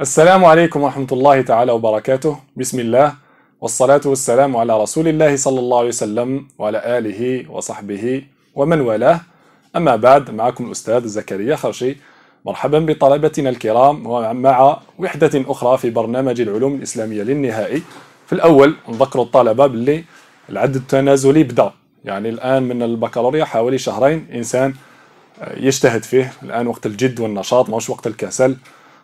السلام عليكم ورحمة الله تعالى وبركاته بسم الله والصلاة والسلام على رسول الله صلى الله عليه وسلم وعلى آله وصحبه ومن والاه أما بعد معكم الأستاذ زكريا خرشي مرحبا بطلبتنا الكرام ومع وحدة أخرى في برنامج العلوم الإسلامية للنهائي في الأول نذكر الطلبة باللي العد التنازلي بدأ يعني الآن من البكالوريا حوالي شهرين إنسان آه، يجتهد فيه الآن وقت الجد والنشاط ماهوش وقت الكسل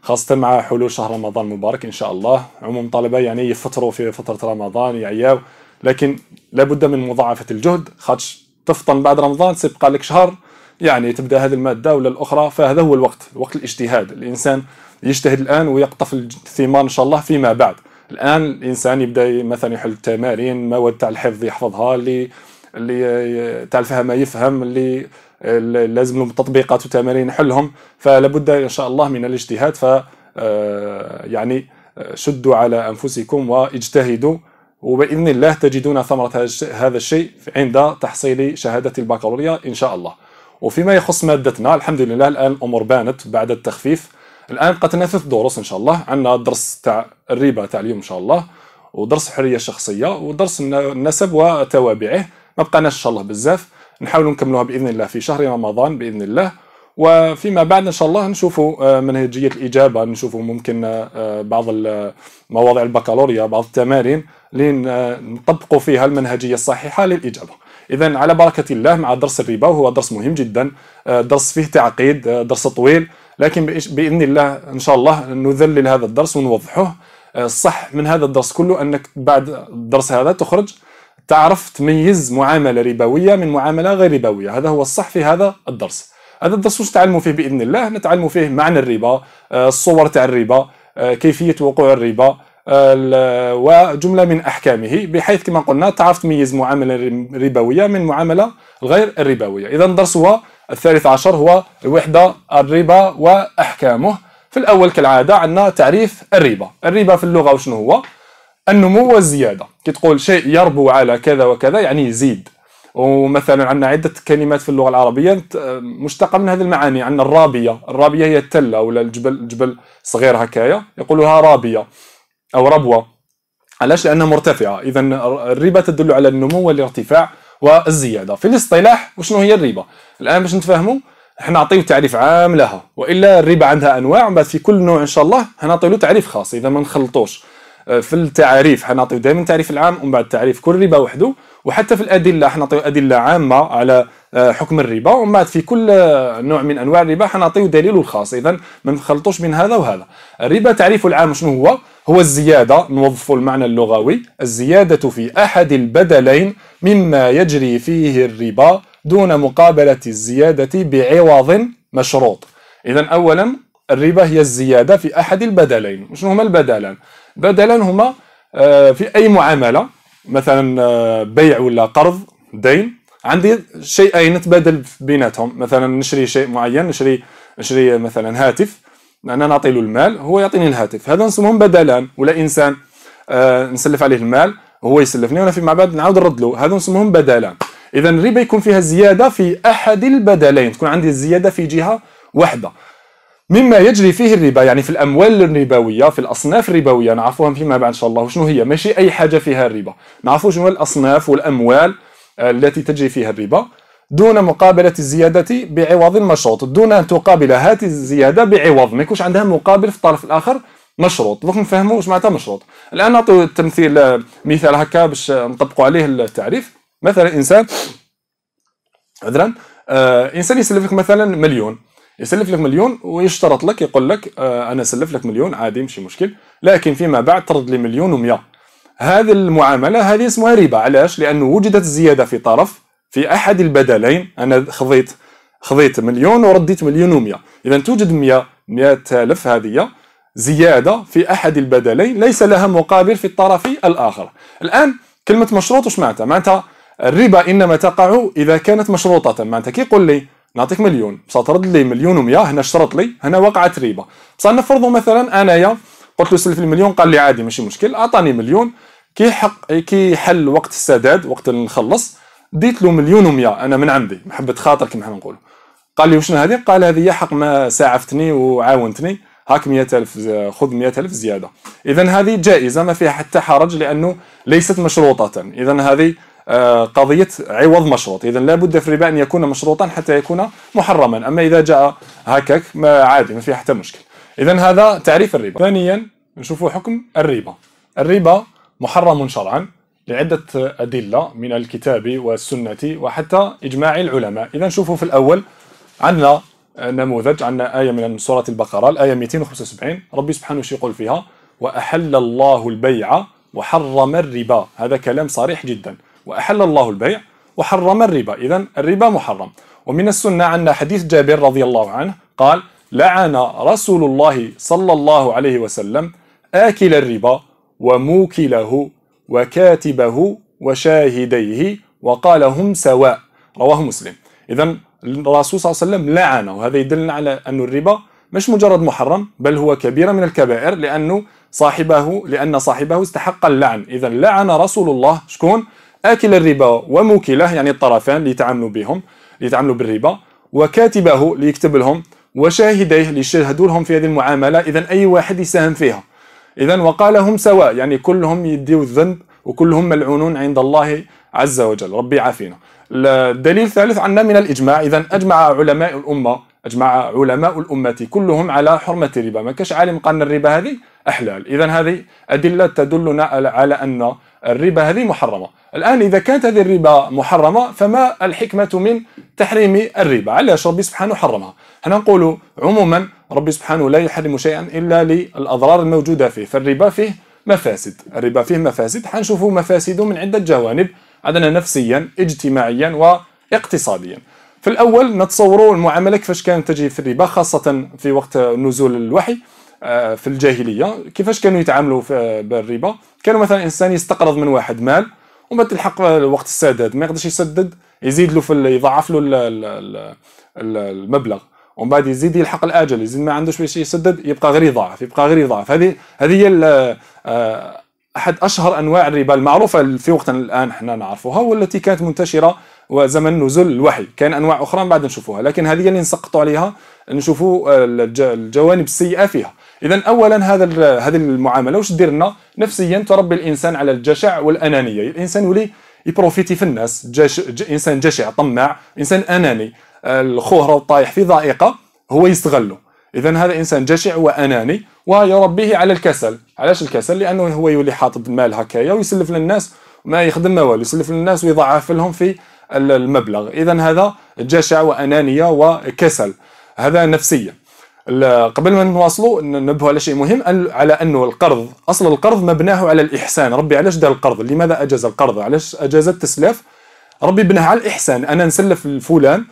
خاصة مع حلول شهر رمضان المبارك إن شاء الله عموم طلبة يعني يفطروا في فترة رمضان يعياو لكن لابد من مضاعفة الجهد خاطش تفطن بعد رمضان سيبقى لك شهر يعني تبدا هذه الماده ولا الاخرى فهذا هو الوقت وقت الاجتهاد الانسان يجتهد الان ويقطف الثمار ان شاء الله فيما بعد الان الانسان يبدا مثلا يحل التمارين مواد تاع الحفظ يحفظها اللي اللي تاع الفهم يفهم اللي لازم لهم تطبيقات وتمارين حلهم فلا بد ان شاء الله من الاجتهاد ف آه، يعني آه، شدوا على انفسكم واجتهدوا وباذن الله تجدون ثمره هذا الشيء عند تحصيل شهاده البكالوريا ان شاء الله. وفيما يخص مادتنا الحمد لله الان الامور بانت بعد التخفيف الان قتلنا ثلاث دروس ان شاء الله عندنا درس تاع الربا تاع اليوم ان شاء الله ودرس الحريه الشخصيه ودرس النسب وتوابعه ما بقناش ان شاء الله بزاف نحاول نكملوها باذن الله في شهر رمضان باذن الله وفيما بعد ان شاء الله نشوفوا آه، منهجيه الاجابه نشوفوا ممكن آه، آه، بعض مواضيع البكالوريا بعض التمارين لنطبقوا فيها المنهجيه الصحيحه للاجابه اذا على بركه الله مع درس الربا وهو درس مهم جدا درس فيه تعقيد درس طويل لكن باذن الله ان شاء الله نذلل هذا الدرس ونوضحه الصح من هذا الدرس كله انك بعد الدرس هذا تخرج تعرف تميز معاملة ربوية من معاملة غير ربوية هذا هو الصح في هذا الدرس هذا الدرس واش نتعلموا فيه باذن الله نتعلموا فيه معنى الربا آه، الصور تاع الربا آه، كيفيه وقوع الربا آه، وجمله من احكامه بحيث كما قلنا تعرف تميز معامله ربويه من معامله غير الربويه اذا الدرس هو الثالث عشر هو الوحده الربا واحكامه في الاول كالعاده عندنا تعريف الربا الربا في اللغه وشنو هو النمو والزياده كي تقول شيء يربو على كذا وكذا يعني يزيد ومثلا عندنا عده كلمات في اللغه العربيه آه، مشتقه من هذه المعاني عندنا الرابيه الرابيه هي التله ولا الجبل الجبل صغير هكايا يقولوها رابيه او ربوه علاش لانها مرتفعه اذا الربا تدل على النمو والارتفاع والزياده في الاصطلاح وشنو هي الربا الان باش نتفاهموا احنا نعطيو تعريف عام لها والا الربا عندها انواع بس في كل نوع ان شاء الله هنعطيو له تعريف خاص اذا ما نخلطوش في التعاريف حنعطيو دائما التعريف العام ومن بعد تعريف كل ربا وحده وحتى في الادله حنعطيو ادله عامه على آه، حكم الربا ومن بعد في كل آه، نوع من انواع الربا حنعطيو دليل الخاص اذا ما نخلطوش بين هذا وهذا الربا تعريفه العام شنو هو هو الزياده نوظفوا المعنى اللغوي الزياده في احد البدلين مما يجري فيه الربا دون مقابله الزياده بعوض مشروط اذا اولا الربا هي الزياده في احد البدلين شنو هما البدلان بدلا هما آه، في اي معامله مثلا آه، بيع ولا قرض دين عندي شيئين نتبادل بيناتهم مثلا نشري شيء معين نشري نشري مثلا هاتف انا نعطي له المال هو يعطيني الهاتف هذا نسمهم بدلان ولا انسان آه، نسلف عليه المال هو يسلفني وانا في بعد نعاود نرد له هذا نسمهم بدلان اذا الربا يكون فيها زياده في احد البدلين تكون عندي الزياده في جهه واحده مما يجري فيه الربا يعني في الاموال الربويه في الاصناف الربويه نعرفوها فيما بعد ان شاء الله شنو هي ماشي اي حاجه فيها الربا نعرفوا شنو الاصناف والاموال آه، التي تجري فيها الربا دون مقابله الزياده بعوض مشروط دون ان تقابل هذه الزياده بعوض ما يكونش عندها مقابل في الطرف الاخر مشروط دونك نفهموا واش معناتها مشروط الان نعطيو التمثيل آه، مثال هكا باش آه، نطبقوا عليه التعريف مثلا انسان عذرا آه انسان يسلفك مثلا مليون يسلف لك مليون ويشترط لك يقول لك آه، انا سلف لك مليون عادي مش مشكل لكن فيما بعد ترد لي مليون و100 هذه المعامله هذه اسمها ربا علاش لانه وجدت الزياده في طرف في احد البدلين انا خذيت خذيت مليون ورديت مليون و100 اذا توجد 100 100000 هذه زياده في احد البدلين ليس لها مقابل في الطرف الاخر الان كلمه مشروط واش معناتها معناتها الربا انما تقع اذا كانت مشروطه معناتها كي يقول لي نعطيك مليون بصح ترد لي مليون و100 هنا شرط لي هنا وقعت ريبه بصح نفرضوا مثلا انايا قلت له سلف المليون قال لي عادي ماشي مشكل اعطاني مليون كي حق كي حل وقت السداد وقت اللي نخلص ديت له مليون و100 انا من عندي محبه خاطر كما حنا نقولوا قال لي وشنو هذه قال هذه حق ما ساعفتني وعاونتني هاك ألف خذ ألف زياده اذا هذه جائزه ما فيها حتى حرج لانه ليست مشروطه اذا هذه آه، قضية عوض مشروط إذا لابد في الربا أن يكون مشروطا حتى يكون محرما أما إذا جاء هكاك ما عادي ما في حتى مشكل إذا هذا تعريف الربا ثانيا نشوفوا حكم الربا الربا محرم شرعا لعدة أدلة من الكتاب والسنة وحتى إجماع العلماء إذا نشوفوا في الأول عندنا نموذج عندنا آية من سورة البقرة الآية 275 ربي سبحانه يقول فيها وأحل الله البيع وحرم الربا هذا كلام صريح جدا وأحل الله البيع وحرم الربا إذا الربا محرم ومن السنة أن حديث جابر رضي الله عنه قال لعن رسول الله صلى الله عليه وسلم آكل الربا وموكله وكاتبه وشاهديه وقال هم سواء رواه مسلم إذا الرسول صلى الله عليه وسلم لعن وهذا يدلنا على أن الربا مش مجرد محرم بل هو كبيرة من الكبائر لأنه صاحبه لأن صاحبه استحق اللعن إذا لعن رسول الله شكون آكل الربا وموكله يعني الطرفان اللي يتعاملوا بهم اللي يتعاملوا بالربا وكاتبه اللي يكتب لهم وشاهديه اللي يشهدوا لهم في هذه المعاملة إذا أي واحد يساهم فيها إذا وقال هم سواء يعني كلهم يديو الذنب وكلهم ملعونون عند الله عز وجل ربي عافينا الدليل الثالث عندنا من الإجماع إذا أجمع علماء الأمة أجمع علماء الأمة كلهم على حرمة الربا ما كاش عالم قال الربا هذه أحلال إذا هذه أدلة تدلنا على أن الربا هذه محرمة الآن إذا كانت هذه الربا محرمة فما الحكمة من تحريم الربا علاش ربي سبحانه حرمها هنا نقول عموما ربي سبحانه لا يحرم شيئا إلا للأضرار الموجودة فيه فالربا فيه مفاسد الربا فيه مفاسد حنشوفوا مفاسده من عدة جوانب عندنا نفسيا اجتماعيا واقتصاديا في الأول نتصوروا المعاملة كيفاش كانت تجي في الربا خاصة في وقت نزول الوحي آه، في الجاهليه كيفاش كانوا يتعاملوا آه، بالربا كانوا مثلا انسان يستقرض من واحد مال ومن تلحق آه، وقت السداد ما يقدرش يسدد يزيد له في يضاعف له المبلغ ومن بعد يزيد يلحق الاجل يزيد ما عندوش باش يسدد يبقى غير يضاعف يبقى غير يضاعف هذه هذه هي احد اشهر انواع الربا المعروفه في وقتنا الان حنا نعرفوها والتي كانت منتشره وزمن نزول الوحي كان انواع اخرى بعد نشوفوها لكن هذه اللي نسقطوا عليها نشوفوا الجوانب السيئه فيها اذا اولا هذا هذه المعامله واش دير لنا نفسيا تربي الانسان على الجشع والانانيه الانسان يولي يبروفيتي في الناس جش... ج... انسان جشع طماع انسان اناني الخوه راه طايح في ضائقه هو يستغله اذا هذا انسان جشع واناني ويربيه على الكسل علاش الكسل لانه هو يولي حاطط المال هكايا ويسلف للناس ما يخدم ما والو يسلف للناس ويضاعف لهم في المبلغ اذا هذا جشع وانانيه وكسل هذا نفسيا قبل ما نواصلوا ننبهوا على شيء مهم على انه القرض اصل القرض مبناه على الاحسان ربي علاش دار القرض لماذا اجاز القرض علاش اجاز التسلف ربي بناه على الاحسان انا نسلف لفلان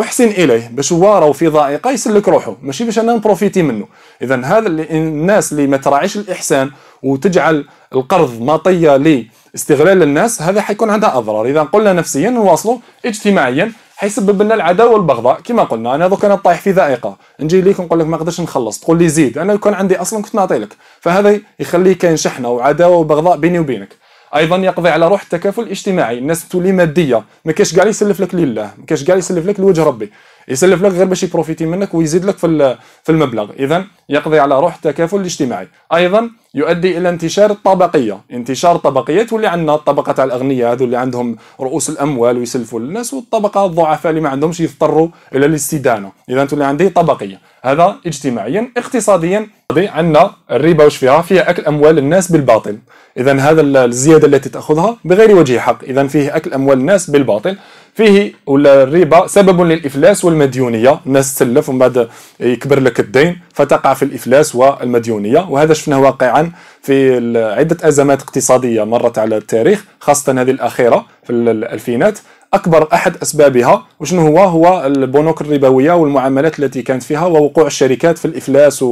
احسن اليه باش هو راهو في ضائقه يسلك روحه ماشي باش انا نبروفيتي منه اذا هذا اللي الناس اللي ما تراعيش الاحسان وتجعل القرض مطيه لاستغلال الناس هذا حيكون عندها اضرار اذا قلنا نفسيا نواصلوا اجتماعيا حيسبب لنا العداوه والبغضاء كما قلنا انا دوك انا طايح في ذائقه نجي ليك نقول لك ما نقدرش نخلص تقول لي زيد انا يكون عندي اصلا كنت نعطي لك فهذا يخليه كاين شحنه وعداوه وبغضاء بيني وبينك ايضا يقضي على روح التكافل الاجتماعي الناس تولي ماديه ما كاش كاع يسلف لك لله ما كاش كاع يسلف لك لوجه ربي يسلف لك غير باش يبروفيتي منك ويزيد لك في في المبلغ اذا يقضي على روح التكافل الاجتماعي ايضا يؤدي الى انتشار الطبقيه انتشار الطبقيه تولي عندنا الطبقه تاع الاغنياء هذو اللي عندهم رؤوس الاموال ويسلفوا للناس والطبقه الضعفاء اللي ما عندهمش يضطروا الى الاستدانه اذا تولي عندي طبقيه هذا اجتماعيا اقتصاديا عندنا الربا واش فيها فيها اكل اموال الناس بالباطل اذا هذا الزياده التي تاخذها بغير وجه حق اذا فيه اكل اموال الناس بالباطل فيه ولا الربا سبب للافلاس والمديونيه الناس تسلف ومن بعد يكبر لك الدين فتقع في الافلاس والمديونيه وهذا شفناه واقعا في عده ازمات اقتصاديه مرت على التاريخ خاصه هذه الاخيره في الالفينات اكبر احد اسبابها وشنو هو هو البنوك الربويه والمعاملات التي كانت فيها ووقوع الشركات في الافلاس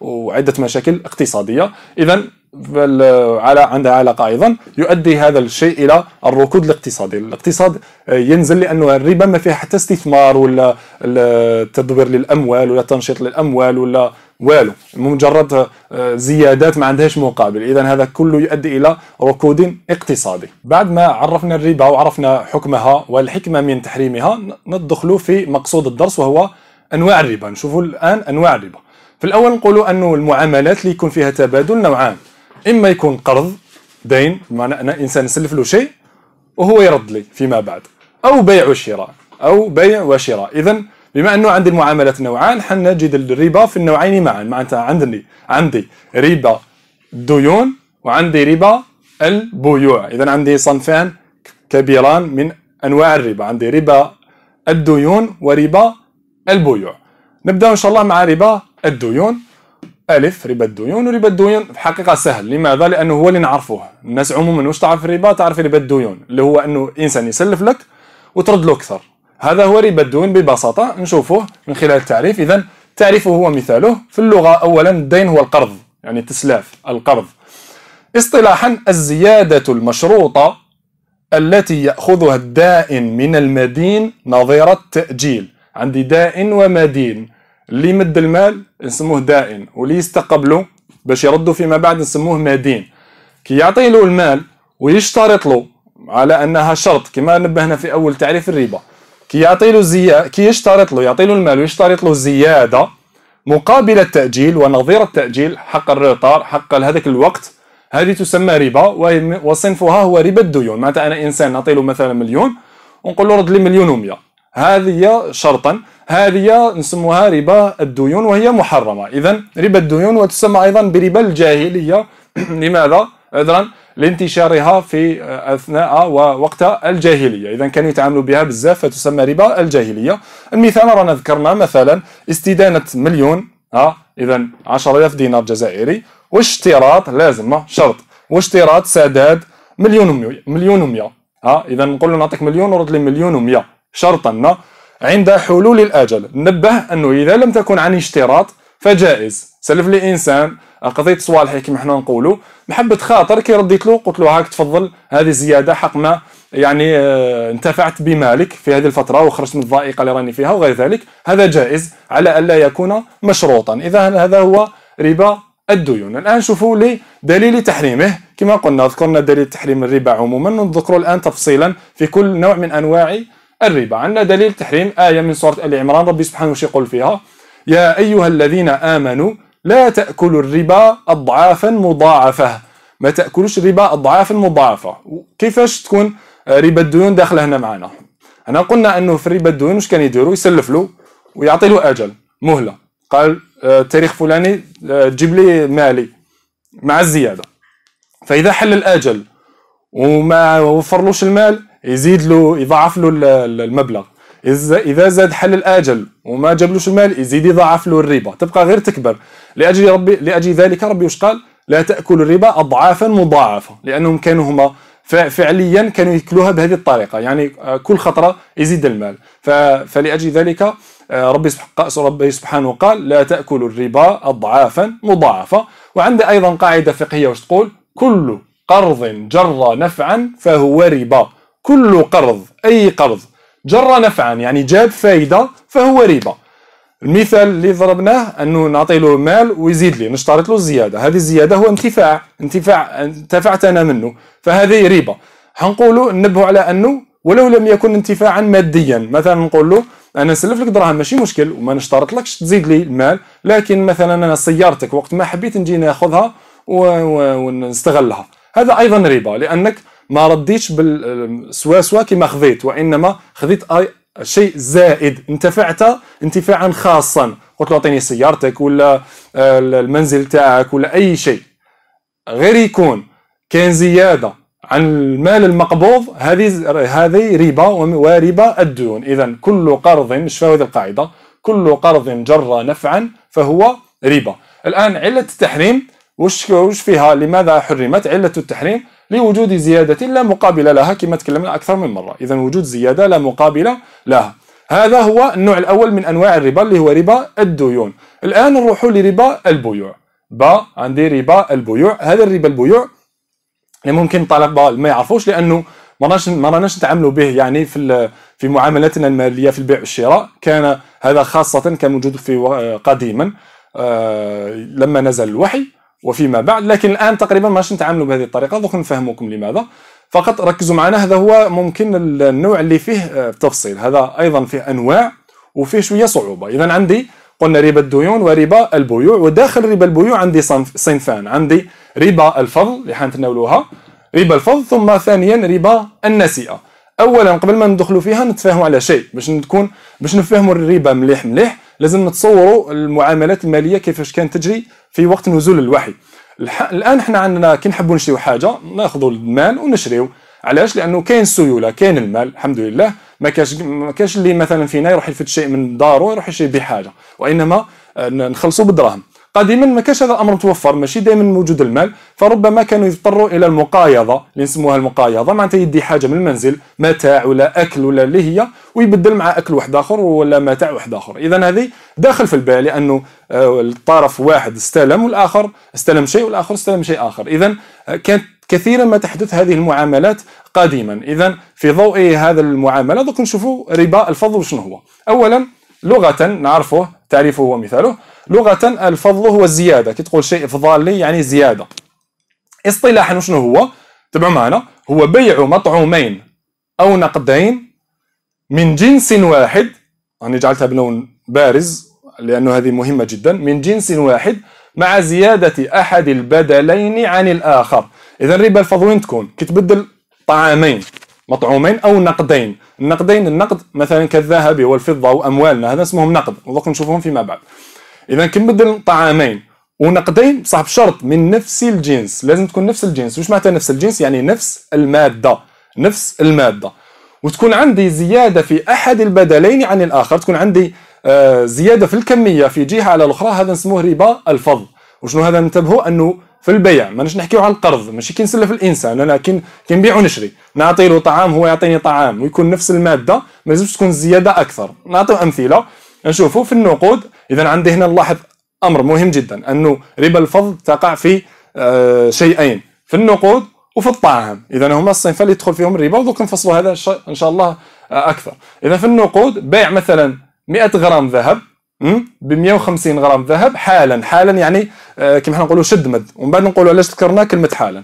وعده مشاكل اقتصاديه اذا آه، على عندها علاقه ايضا يؤدي هذا الشيء الى الركود الاقتصادي، الاقتصاد آه، ينزل لانه الربا ما فيها حتى استثمار ولا تدوير للاموال ولا تنشيط للاموال ولا والو مجرد آه، زيادات ما عندهاش مقابل اذا هذا كله يؤدي الى ركود اقتصادي بعد ما عرفنا الربا وعرفنا حكمها والحكمه من تحريمها ندخلوا في مقصود الدرس وهو انواع الربا نشوفوا الان انواع الربا في الاول نقولوا انه المعاملات اللي يكون فيها تبادل نوعان اما يكون قرض دين بمعنى ان انسان نسلف له شيء وهو يرد لي فيما بعد او بيع وشراء او بيع وشراء اذا بما انه عندي المعاملات نوعان حنجد الربا في النوعين معا معناتها عندني عندي ربا الديون وعندي ربا البيوع اذا عندي صنفان كبيران من انواع الربا عندي ربا الديون وربا البيوع نبدا ان شاء الله مع ربا الديون الف ربا الديون وربا الديون في الحقيقه سهل لماذا لانه هو اللي نعرفوه الناس عموما واش تعرف الربا تعرف ربا الديون اللي هو انه انسان يسلف لك وترد له اكثر هذا هو ربا الديون ببساطه نشوفوه من خلال التعريف اذا تعريفه هو مثاله في اللغه اولا الدين هو القرض يعني التسلاف القرض اصطلاحا الزياده المشروطه التي ياخذها الدائن من المدين نظير التاجيل عندي دائن ومدين اللي يمد المال نسموه دائن واللي يستقبله باش يردوا فيما بعد نسموه مدين كي يعطي له المال ويشترط له على انها شرط كما نبهنا في اول تعريف الربا كي يعطي له زي... كي يشترط له يعطي له المال ويشترط له زياده مقابل التاجيل ونظير التاجيل حق الرطار حق هذاك الوقت هذه تسمى ربا وصنفها هو ربا الديون معناتها انا انسان نعطي له مثلا مليون ونقول له رد لي مليون و100 هذه شرطا هذه نسموها ربا الديون وهي محرمة إذا ربا الديون وتسمى أيضا بربا الجاهلية لماذا؟ عذرا لانتشارها في أثناء ووقت الجاهلية إذا كانوا يتعاملوا بها بزاف فتسمى ربا الجاهلية المثال رانا ذكرنا مثلا استدانة مليون ها إذا 10000 دينار جزائري واشتراط لازم آه، شرط واشتراط سداد مليون ومية مليون ومية ها آه، إذا نقول له نعطيك مليون ورد لي مليون ومية شرطا عند حلول الأجل نبه أنه إذا لم تكن عن اشتراط فجائز سلف لي إنسان قضيت صوالحي كما حنا نقولوا محبة خاطر كي رديت له قلت له هاك تفضل هذه زيادة حق ما يعني آه، انتفعت بمالك في هذه الفترة وخرجت من الضائقة اللي راني فيها وغير ذلك هذا جائز على ألا يكون مشروطا إذا هذا هو ربا الديون الآن شوفوا لي دليل تحريمه كما قلنا ذكرنا دليل تحريم الربا عموما نذكره الآن تفصيلا في كل نوع من أنواع الربا عندنا دليل تحريم آية من سورة آل عمران ربي سبحانه وش يقول فيها يا أيها الذين آمنوا لا تأكلوا الربا أضعافا مضاعفة ما تأكلوش الربا أضعافا مضاعفة كيفاش تكون ربا الديون داخله هنا معنا هنا قلنا أنه في ربا الديون واش كان يديروا يسلف له ويعطي له أجل مهلة قال آه، تاريخ فلاني تجيب آه، لي مالي مع الزيادة فإذا حل الأجل وما وفرلوش المال يزيد له يضاعف له المبلغ اذا زاد حل الاجل وما جابلوش المال يزيد يضاعف له الربا تبقى غير تكبر لاجل ربي لاجل ذلك ربي واش قال لا تاكل الربا اضعافا مضاعفه لانهم كانوا هما فعليا كانوا ياكلوها بهذه الطريقه يعني آه، كل خطره يزيد المال فلاجل ذلك آه، ربي ربي سبحانه قال لا تاكل الربا اضعافا مضاعفه وعندي ايضا قاعده فقهيه واش تقول كل قرض جر نفعا فهو ربا كل قرض أي قرض جر نفعا يعني جاب فايدة فهو ربا المثال اللي ضربناه انه نعطي له مال ويزيد لي نشترط له الزياده هذه الزياده هو انتفاع انتفاع انتفعت انا منه فهذه ربا حنقولوا ننبهوا على انه ولو لم يكن انتفاعا ماديا مثلا نقول له انا نسلف لك دراهم ماشي مشكل وما نشترط لكش تزيد لي المال لكن مثلا انا سيارتك وقت ما حبيت نجي ناخذها ونستغلها هذا ايضا ربا لانك ما رديتش بال سوا سوا كما خذيت وانما خذيت شيء زائد انتفعت انتفاعا خاصا قلت له اعطيني سيارتك ولا آه، المنزل تاعك ولا اي شيء غير يكون كان زياده عن المال المقبوض هذه هذه ربا وربا الديون اذا كل قرض شفاو هذه القاعده كل قرض جر نفعا فهو ربا الان عله التحريم وش فيها لماذا حرمت عله التحريم لوجود زيادة لا مقابل لها كما تكلمنا أكثر من مرة إذا وجود زيادة لا مقابل لها هذا هو النوع الأول من أنواع الربا اللي هو ربا الديون الآن نروح لربا البيوع با عندي ربا البيوع هذا الربا البيوع اللي ممكن الطلبة ما يعرفوش لأنه ما راناش ما راناش نتعاملوا به يعني في في معاملاتنا الماليه في البيع والشراء كان هذا خاصه كان موجود في قديما آه، لما نزل الوحي وفيما بعد لكن الان تقريبا ماش نتعاملوا بهذه الطريقه دوك نفهموكم لماذا فقط ركزوا معنا هذا هو ممكن النوع اللي فيه آه، تفصيل هذا ايضا فيه انواع وفيه شويه صعوبه اذا عندي قلنا ربا الديون وربا البيوع وداخل ربا البيوع عندي صنفان عندي ربا الفضل اللي حنتناولوها ربا الفضل ثم ثانيا ربا النسيئه اولا قبل ما ندخلوا فيها نتفاهموا على شيء باش نكون باش نفهموا الربا مليح مليح لازم نتصوروا المعاملات الماليه كيفاش كانت تجري في وقت نزول الوحي الان احنا عندنا كي نحبوا نشريو حاجه ناخذوا المال ونشريو علاش لانه كاين السيوله كاين المال الحمد لله ما كاش ما كاش اللي مثلا فينا يروح يفد شيء من داره يروح يشري بحاجه حاجه وانما آه، نخلصوا بالدراهم قديما ما كانش هذا الامر متوفر ماشي دائما موجود المال فربما كانوا يضطروا الى المقايضه اللي نسموها المقايضه معناتها يدي حاجه من المنزل متاع ولا اكل ولا اللي هي ويبدل مع اكل واحد اخر ولا متاع واحد اخر اذا هذه داخل في البيع لانه آه، الطرف واحد استلم والاخر استلم شيء والاخر استلم شيء اخر اذا آه، كانت كثيرا ما تحدث هذه المعاملات قديما اذا في ضوء هذا المعامله دوك نشوفوا ربا الفضل شنو هو اولا لغه نعرفه تعريفه ومثاله لغة الفضل هو الزيادة كي تقول شيء فضالي يعني زيادة اصطلاحا شنو هو تبعوا معنا هو بيع مطعومين أو نقدين من جنس واحد أنا جعلتها بلون بارز لأنه هذه مهمة جدا من جنس واحد مع زيادة أحد البدلين عن الآخر إذا ربا الفضل وين تكون كي تبدل طعامين مطعومين او نقدين النقدين النقد مثلا كالذهب والفضه واموالنا هذا اسمهم نقد ودوك نشوفهم فيما بعد اذا كنبدل طعامين ونقدين بصح بشرط من نفس الجنس لازم تكون نفس الجنس واش معناتها نفس الجنس يعني نفس الماده نفس الماده وتكون عندي زياده في احد البدلين عن الاخر تكون عندي آه، زياده في الكميه في جهه على الاخرى هذا نسموه ربا الفض وشنو هذا انتبهوا انه في البيع مانيش نحكيو على القرض ماشي كي نسلف الانسان انا كي كنبيع ونشري نعطي له طعام هو يعطيني طعام ويكون نفس الماده ما لازمش تكون الزياده اكثر نعطيو امثله نشوفوا في النقود اذا عندي هنا نلاحظ امر مهم جدا انه ربا الفضل تقع في آه، شيئين في النقود وفي الطعام اذا هما الصنفين اللي يدخل فيهم الربا ودوك نفصلوا هذا ان شاء الله آه، اكثر اذا في النقود بيع مثلا 100 غرام ذهب ب 150 غرام ذهب حالا حالا يعني آه، كما حنا نقولوا شد مد ومن بعد نقولوا علاش ذكرنا كلمه حالا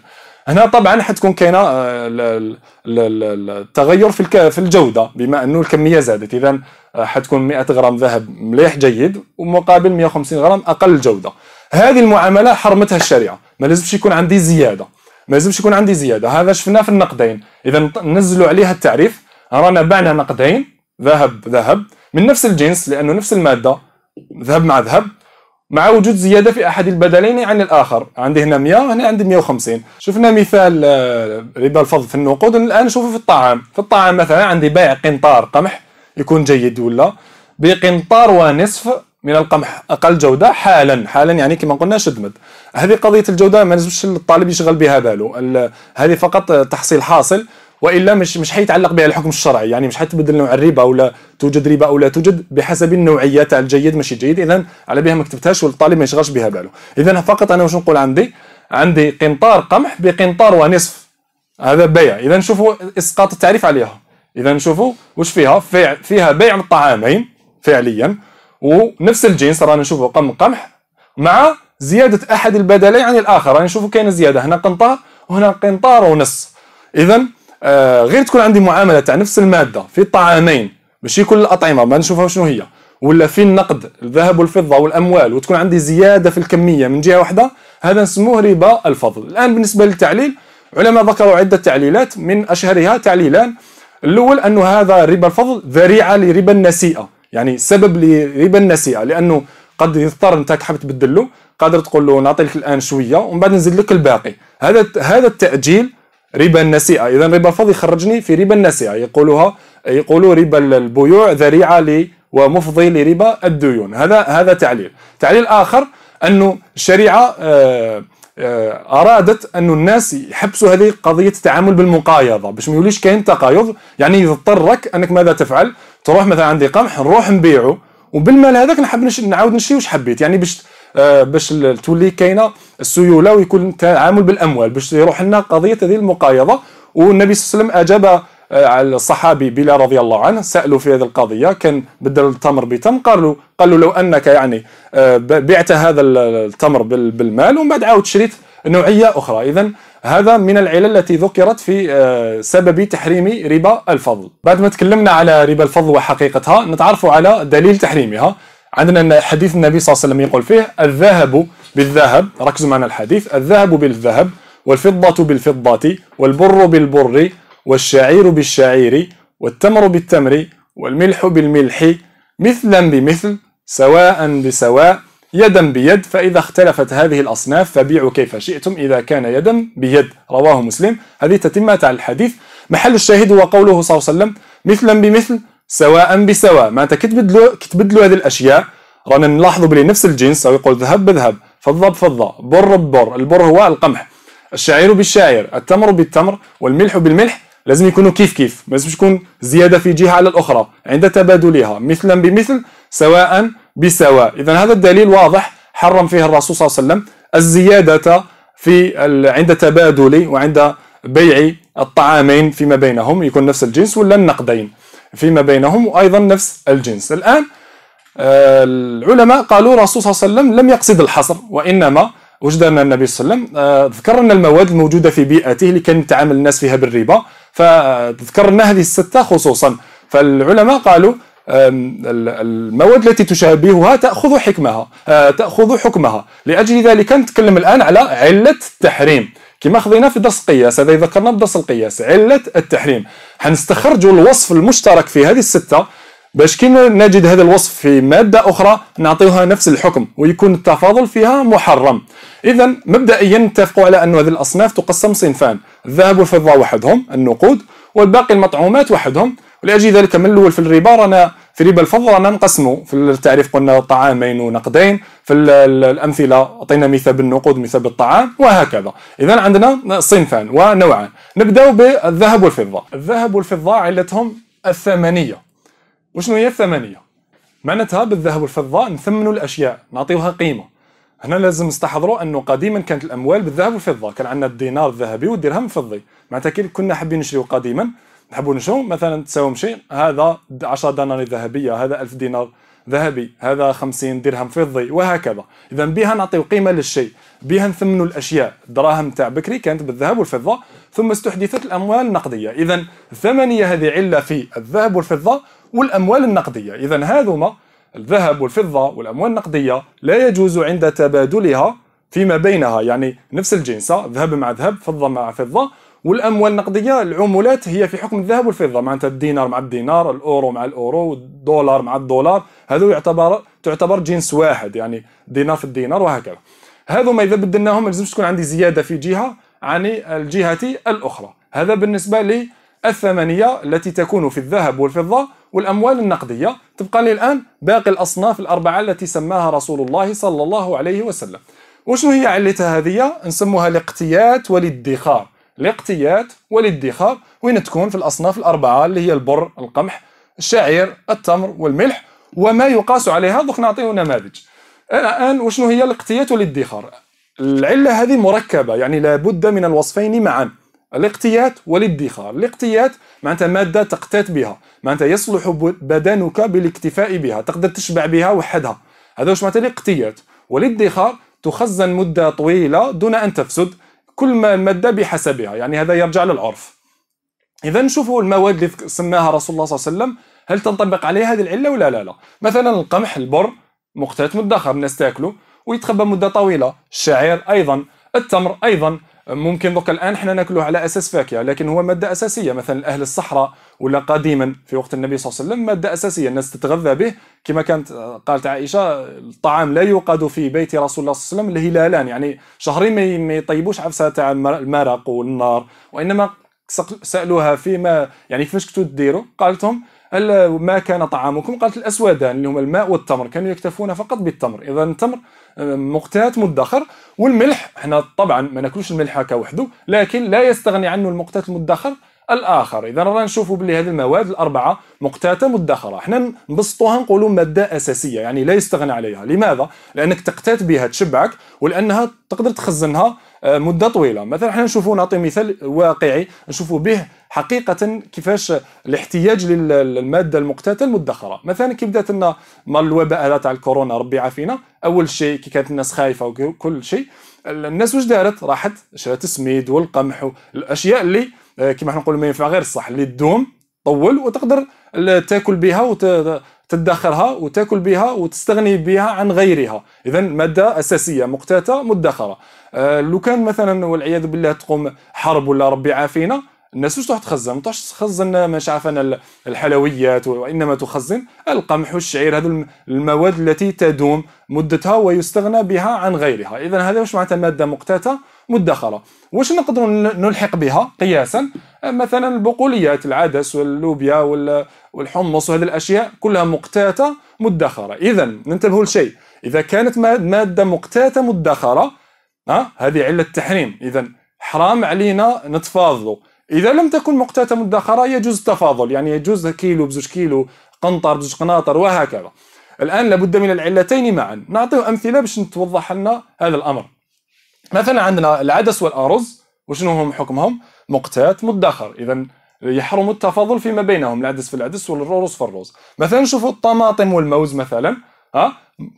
هنا طبعا حتكون كاينه آه، التغير في في الجوده بما انه الكميه زادت اذا آه، حتكون 100 غرام ذهب مليح جيد ومقابل 150 غرام اقل جوده هذه المعامله حرمتها الشريعه ما لازمش يكون عندي زياده ما لازمش يكون عندي زياده هذا شفناه في النقدين اذا نزلوا عليها التعريف رانا بعنا نقدين ذهب ذهب من نفس الجنس لانه نفس الماده ذهب مع ذهب مع وجود زياده في احد البدلين عن الاخر عندي هنا 100 هنا عندي 150 شفنا مثال آه، ربا الفضل في النقود الان نشوفه في الطعام في الطعام مثلا عندي بيع قنطار قمح يكون جيد ولا بقنطار ونصف من القمح اقل جوده حالا حالا يعني كما قلنا شدمد هذه قضيه الجوده ما لازمش الطالب يشغل بها باله هذه فقط تحصيل حاصل والا مش مش حيتعلق بها الحكم الشرعي يعني مش حتبدل نوع الربا ولا توجد ربا او لا توجد بحسب النوعيه تاع الجيد ماشي جيد اذا على بها ما كتبتهاش والطالب ما يشغلش بها باله اذا فقط انا واش نقول عندي عندي قنطار قمح بقنطار ونصف هذا بيع اذا شوفوا اسقاط التعريف عليها اذا شوفوا واش فيها فيها بيع الطعامين فعليا ونفس الجنس رانا نشوفوا قم قمح مع زياده احد البدلين عن الاخر راني نشوفوا كاين زياده هنا قنطار وهنا قنطار ونص اذا آه، غير تكون عندي معامله تاع نفس الماده في طعامين ماشي كل الاطعمه ما نشوفها شنو هي ولا في النقد الذهب والفضه والاموال وتكون عندي زياده في الكميه من جهه واحده هذا نسموه ربا الفضل الان بالنسبه للتعليل علماء ذكروا عده تعليلات من اشهرها تعليلان الاول انه هذا ربا الفضل ذريعه لربا النسيئه يعني سبب لربا النسيئه لانه قد يضطر انت حاب تبدل له قادر تقول له نعطيك الان شويه ومن بعد نزيد لك الباقي هذا هذا التاجيل ربا النسيئة إذا ربا الفضل يخرجني في ربا النسيئة يقولها يقولوا ربا البيوع ذريعة لي ومفضي لربا الديون هذا هذا تعليل تعليل آخر أنه الشريعة آه، آه، ارادت ان الناس يحبسوا هذه قضيه التعامل بالمقايضه باش ما يوليش كاين تقايض يعني يضطرك انك ماذا تفعل تروح مثلا عندي قمح نروح نبيعه وبالمال هذاك نحب نعاود نشري واش حبيت يعني باش آه، باش تولي كاينه السيوله ويكون التعامل بالاموال باش يروح لنا قضيه هذه المقايضه والنبي صلى الله عليه وسلم اجاب آه، على الصحابي بلال رضي الله عنه سالوا في هذه القضيه كان بدل التمر بتم قالوا قالوا لو انك يعني آه، بعت هذا التمر بالمال ومن بعد عاود شريت نوعيه اخرى اذا هذا من العلل التي ذكرت في سبب تحريم ربا الفضل بعد ما تكلمنا على ربا الفضل وحقيقتها نتعرف على دليل تحريمها عندنا حديث النبي صلى الله عليه وسلم يقول فيه الذهب بالذهب ركزوا معنا الحديث الذهب بالذهب والفضة بالفضة والبر بالبر والشعير بالشعير والتمر بالتمر والملح بالملح مثلا بمثل سواء بسواء يدا بيد فإذا اختلفت هذه الأصناف فبيعوا كيف شئتم إذا كان يدا بيد رواه مسلم هذه تتمة على الحديث محل الشاهد هو قوله صلى الله عليه وسلم مثلا بمثل سواء بسواء معناتها كي تبدلوا كي تبدلوا هذه الاشياء رانا نلاحظوا بلي نفس الجنس او يقول ذهب بذهب فضه بفضه بر ببر البر هو القمح الشعير بالشعير التمر بالتمر والملح بالملح لازم يكونوا كيف كيف ما لازمش تكون زياده في جهه على الاخرى عند تبادلها مثلا بمثل سواء بسواء اذا هذا الدليل واضح حرم فيه الرسول صلى الله عليه وسلم الزياده في عند تبادل وعند بيع الطعامين فيما بينهم يكون نفس الجنس ولا النقدين فيما بينهم وأيضا نفس الجنس الآن آه، العلماء قالوا الرسول صلى الله عليه وسلم لم يقصد الحصر وإنما وجد أن النبي صلى الله عليه وسلم آه، ذكر لنا المواد الموجودة في بيئته اللي كان يتعامل الناس فيها بالربا لنا هذه الستة خصوصا فالعلماء قالوا المواد التي تشابهها تأخذ حكمها آه، تأخذ حكمها لأجل ذلك نتكلم الآن على علة التحريم كما خذينا في درس القياس هذا ذكرنا بدرس القياس عله التحريم حنستخرجوا الوصف المشترك في هذه السته باش كي نجد هذا الوصف في ماده اخرى نعطيها نفس الحكم ويكون التفاضل فيها محرم اذا مبدئيا نتفقوا على ان هذه الاصناف تقسم صنفان الذهب والفضه وحدهم النقود والباقي المطعومات وحدهم ولاجل ذلك من الاول في الربا رانا في ربا الفضل رانا نقسموا في التعريف قلنا طعامين ونقدين في الامثله اعطينا مثال بالنقود مثال بالطعام وهكذا اذا عندنا صنفان ونوعان نبداو بالذهب والفضه الذهب والفضه علتهم الثمنيه وشنو هي الثمنيه معناتها بالذهب والفضه نثمنوا الاشياء نعطيوها قيمه هنا لازم نستحضروا انه قديما كانت الاموال بالذهب والفضه كان عندنا الدينار الذهبي والدرهم الفضي معناتها كي كنا حابين نشريو قديما نحبوا نشرو مثلا تساوم شيء هذا 10 دنانير ذهبيه هذا 1000 دينار ذهبي هذا 50 درهم فضي وهكذا اذا بها نعطيو قيمه للشيء بها نثمنوا الاشياء الدراهم تاع بكري كانت بالذهب والفضه ثم استحدثت الاموال النقديه اذا الثمنيه هذه عله في الذهب والفضه والاموال النقديه اذا هذوما الذهب والفضه والاموال النقديه لا يجوز عند تبادلها فيما بينها يعني نفس الجنس ذهب مع ذهب فضه مع فضه والاموال النقديه العملات هي في حكم الذهب والفضه معناتها الدينار مع الدينار الاورو مع الاورو الدولار مع الدولار هذو يعتبر تعتبر جنس واحد يعني دينار في الدينار وهكذا هذو ما اذا بدلناهم ما تكون عندي زياده في جهه عن الجهه الاخرى هذا بالنسبه للثمانيه التي تكون في الذهب والفضه والاموال النقديه تبقى لي الان باقي الاصناف الاربعه التي سماها رسول الله صلى الله عليه وسلم وشنو هي علتها هذه نسموها الاقتيات والادخار الاقتيات والادخار وين تكون في الأصناف الأربعة اللي هي البر القمح الشعير التمر والملح وما يقاس عليها دوك نعطيه نماذج الآن وشنو هي الاقتيات والادخار العلة هذه مركبة يعني لابد من الوصفين معا الاقتيات والادخار الاقتيات معناتها مادة تقتات بها معناتها يصلح بدنك بالاكتفاء بها تقدر تشبع بها وحدها هذا واش معناتها الاقتيات والادخار تخزن مدة طويلة دون أن تفسد كل ماده بحسبها يعني هذا يرجع للعرف اذا نشوفوا المواد اللي سماها رسول الله صلى الله عليه وسلم هل تنطبق عليها هذه العله ولا لا لا مثلا القمح البر مقتات مدخر الناس نستاكله ويتخبى مده طويله الشعير ايضا التمر ايضا ممكن دوك الان احنا ناكله على اساس فاكهه لكن هو ماده اساسيه مثلا اهل الصحراء ولا قديما في وقت النبي صلى الله عليه وسلم ماده اساسيه الناس تتغذى به كما كانت آه، قالت عائشه الطعام لا يوقد في بيت رسول الله صلى الله عليه وسلم الهلالان يعني شهرين ما يطيبوش عفسه تاع المرق والنار وانما سالوها فيما يعني كيفاش كنتوا ديروا قالت لهم ما كان طعامكم قالت الأسودان اللي هما الماء والتمر كانوا يكتفون فقط بالتمر إذا التمر آه، مقتات مدخر والملح احنا طبعا ما ناكلوش الملح هكا وحده لكن لا يستغني عنه المقتات المدخر الاخر اذا رانا نشوفوا بلي هذه المواد الاربعه مقتاته مدخره حنا نبسطوها نقولوا ماده اساسيه يعني لا يستغنى عليها لماذا لانك تقتات بها تشبعك ولانها تقدر تخزنها آه، مده طويله مثلا حنا نشوفوا نعطي مثال واقعي نشوفوا به حقيقه كيفاش الاحتياج للماده المقتاتة مدخره مثلا كي بدات لنا مال الوباء هذا تاع الكورونا ربي يعافينا اول شيء كي كانت الناس خايفه وكل شيء الناس واش دارت راحت شرات السميد والقمح والاشياء اللي آه، كما نقولوا ما ينفع غير الصح اللي تدوم طول وتقدر تاكل بها وتدخرها وتاكل بها وتستغني بها عن غيرها اذا ماده اساسيه مقتاتة مدخره آه، لو كان مثلا والعياذ بالله تقوم حرب ولا ربي عافينا الناس واش تروح تخزن ما تروحش تخزن مش عارف انا الحلويات وانما تخزن القمح والشعير هذو المواد التي تدوم مدتها ويستغنى بها عن غيرها اذا هذا واش معناتها ماده مقتاتة مدخره واش نقدروا نلحق بها قياسا مثلا البقوليات العدس واللوبيا والحمص وهذه الاشياء كلها مقتاتة مدخره اذا ننتبهوا لشيء اذا كانت ماده مقتاتة مدخره ها هذه عله التحريم اذا حرام علينا نتفاضلوا اذا لم تكن مقتات مدخره يجوز التفاضل يعني يجوز كيلو بزوج كيلو قنطر بزوج قناطر وهكذا الان لابد من العلتين معا نعطيه امثله باش توضح لنا هذا الامر مثلا عندنا العدس والارز وشنو هم حكمهم مقتات مدخر اذا يحرم التفاضل فيما بينهم العدس في العدس والرز في الرز مثلا شوفوا الطماطم والموز مثلا ها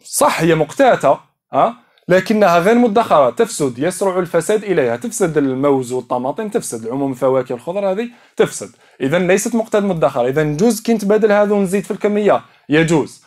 صح هي مقتاته ها لكنها غير مدخرة تفسد يسرع الفساد إليها تفسد الموز والطماطم تفسد العموم الفواكه الخضر هذه تفسد إذا ليست مقتاد مدخرة إذا جوز كي نتبادل هذا ونزيد في الكمية يجوز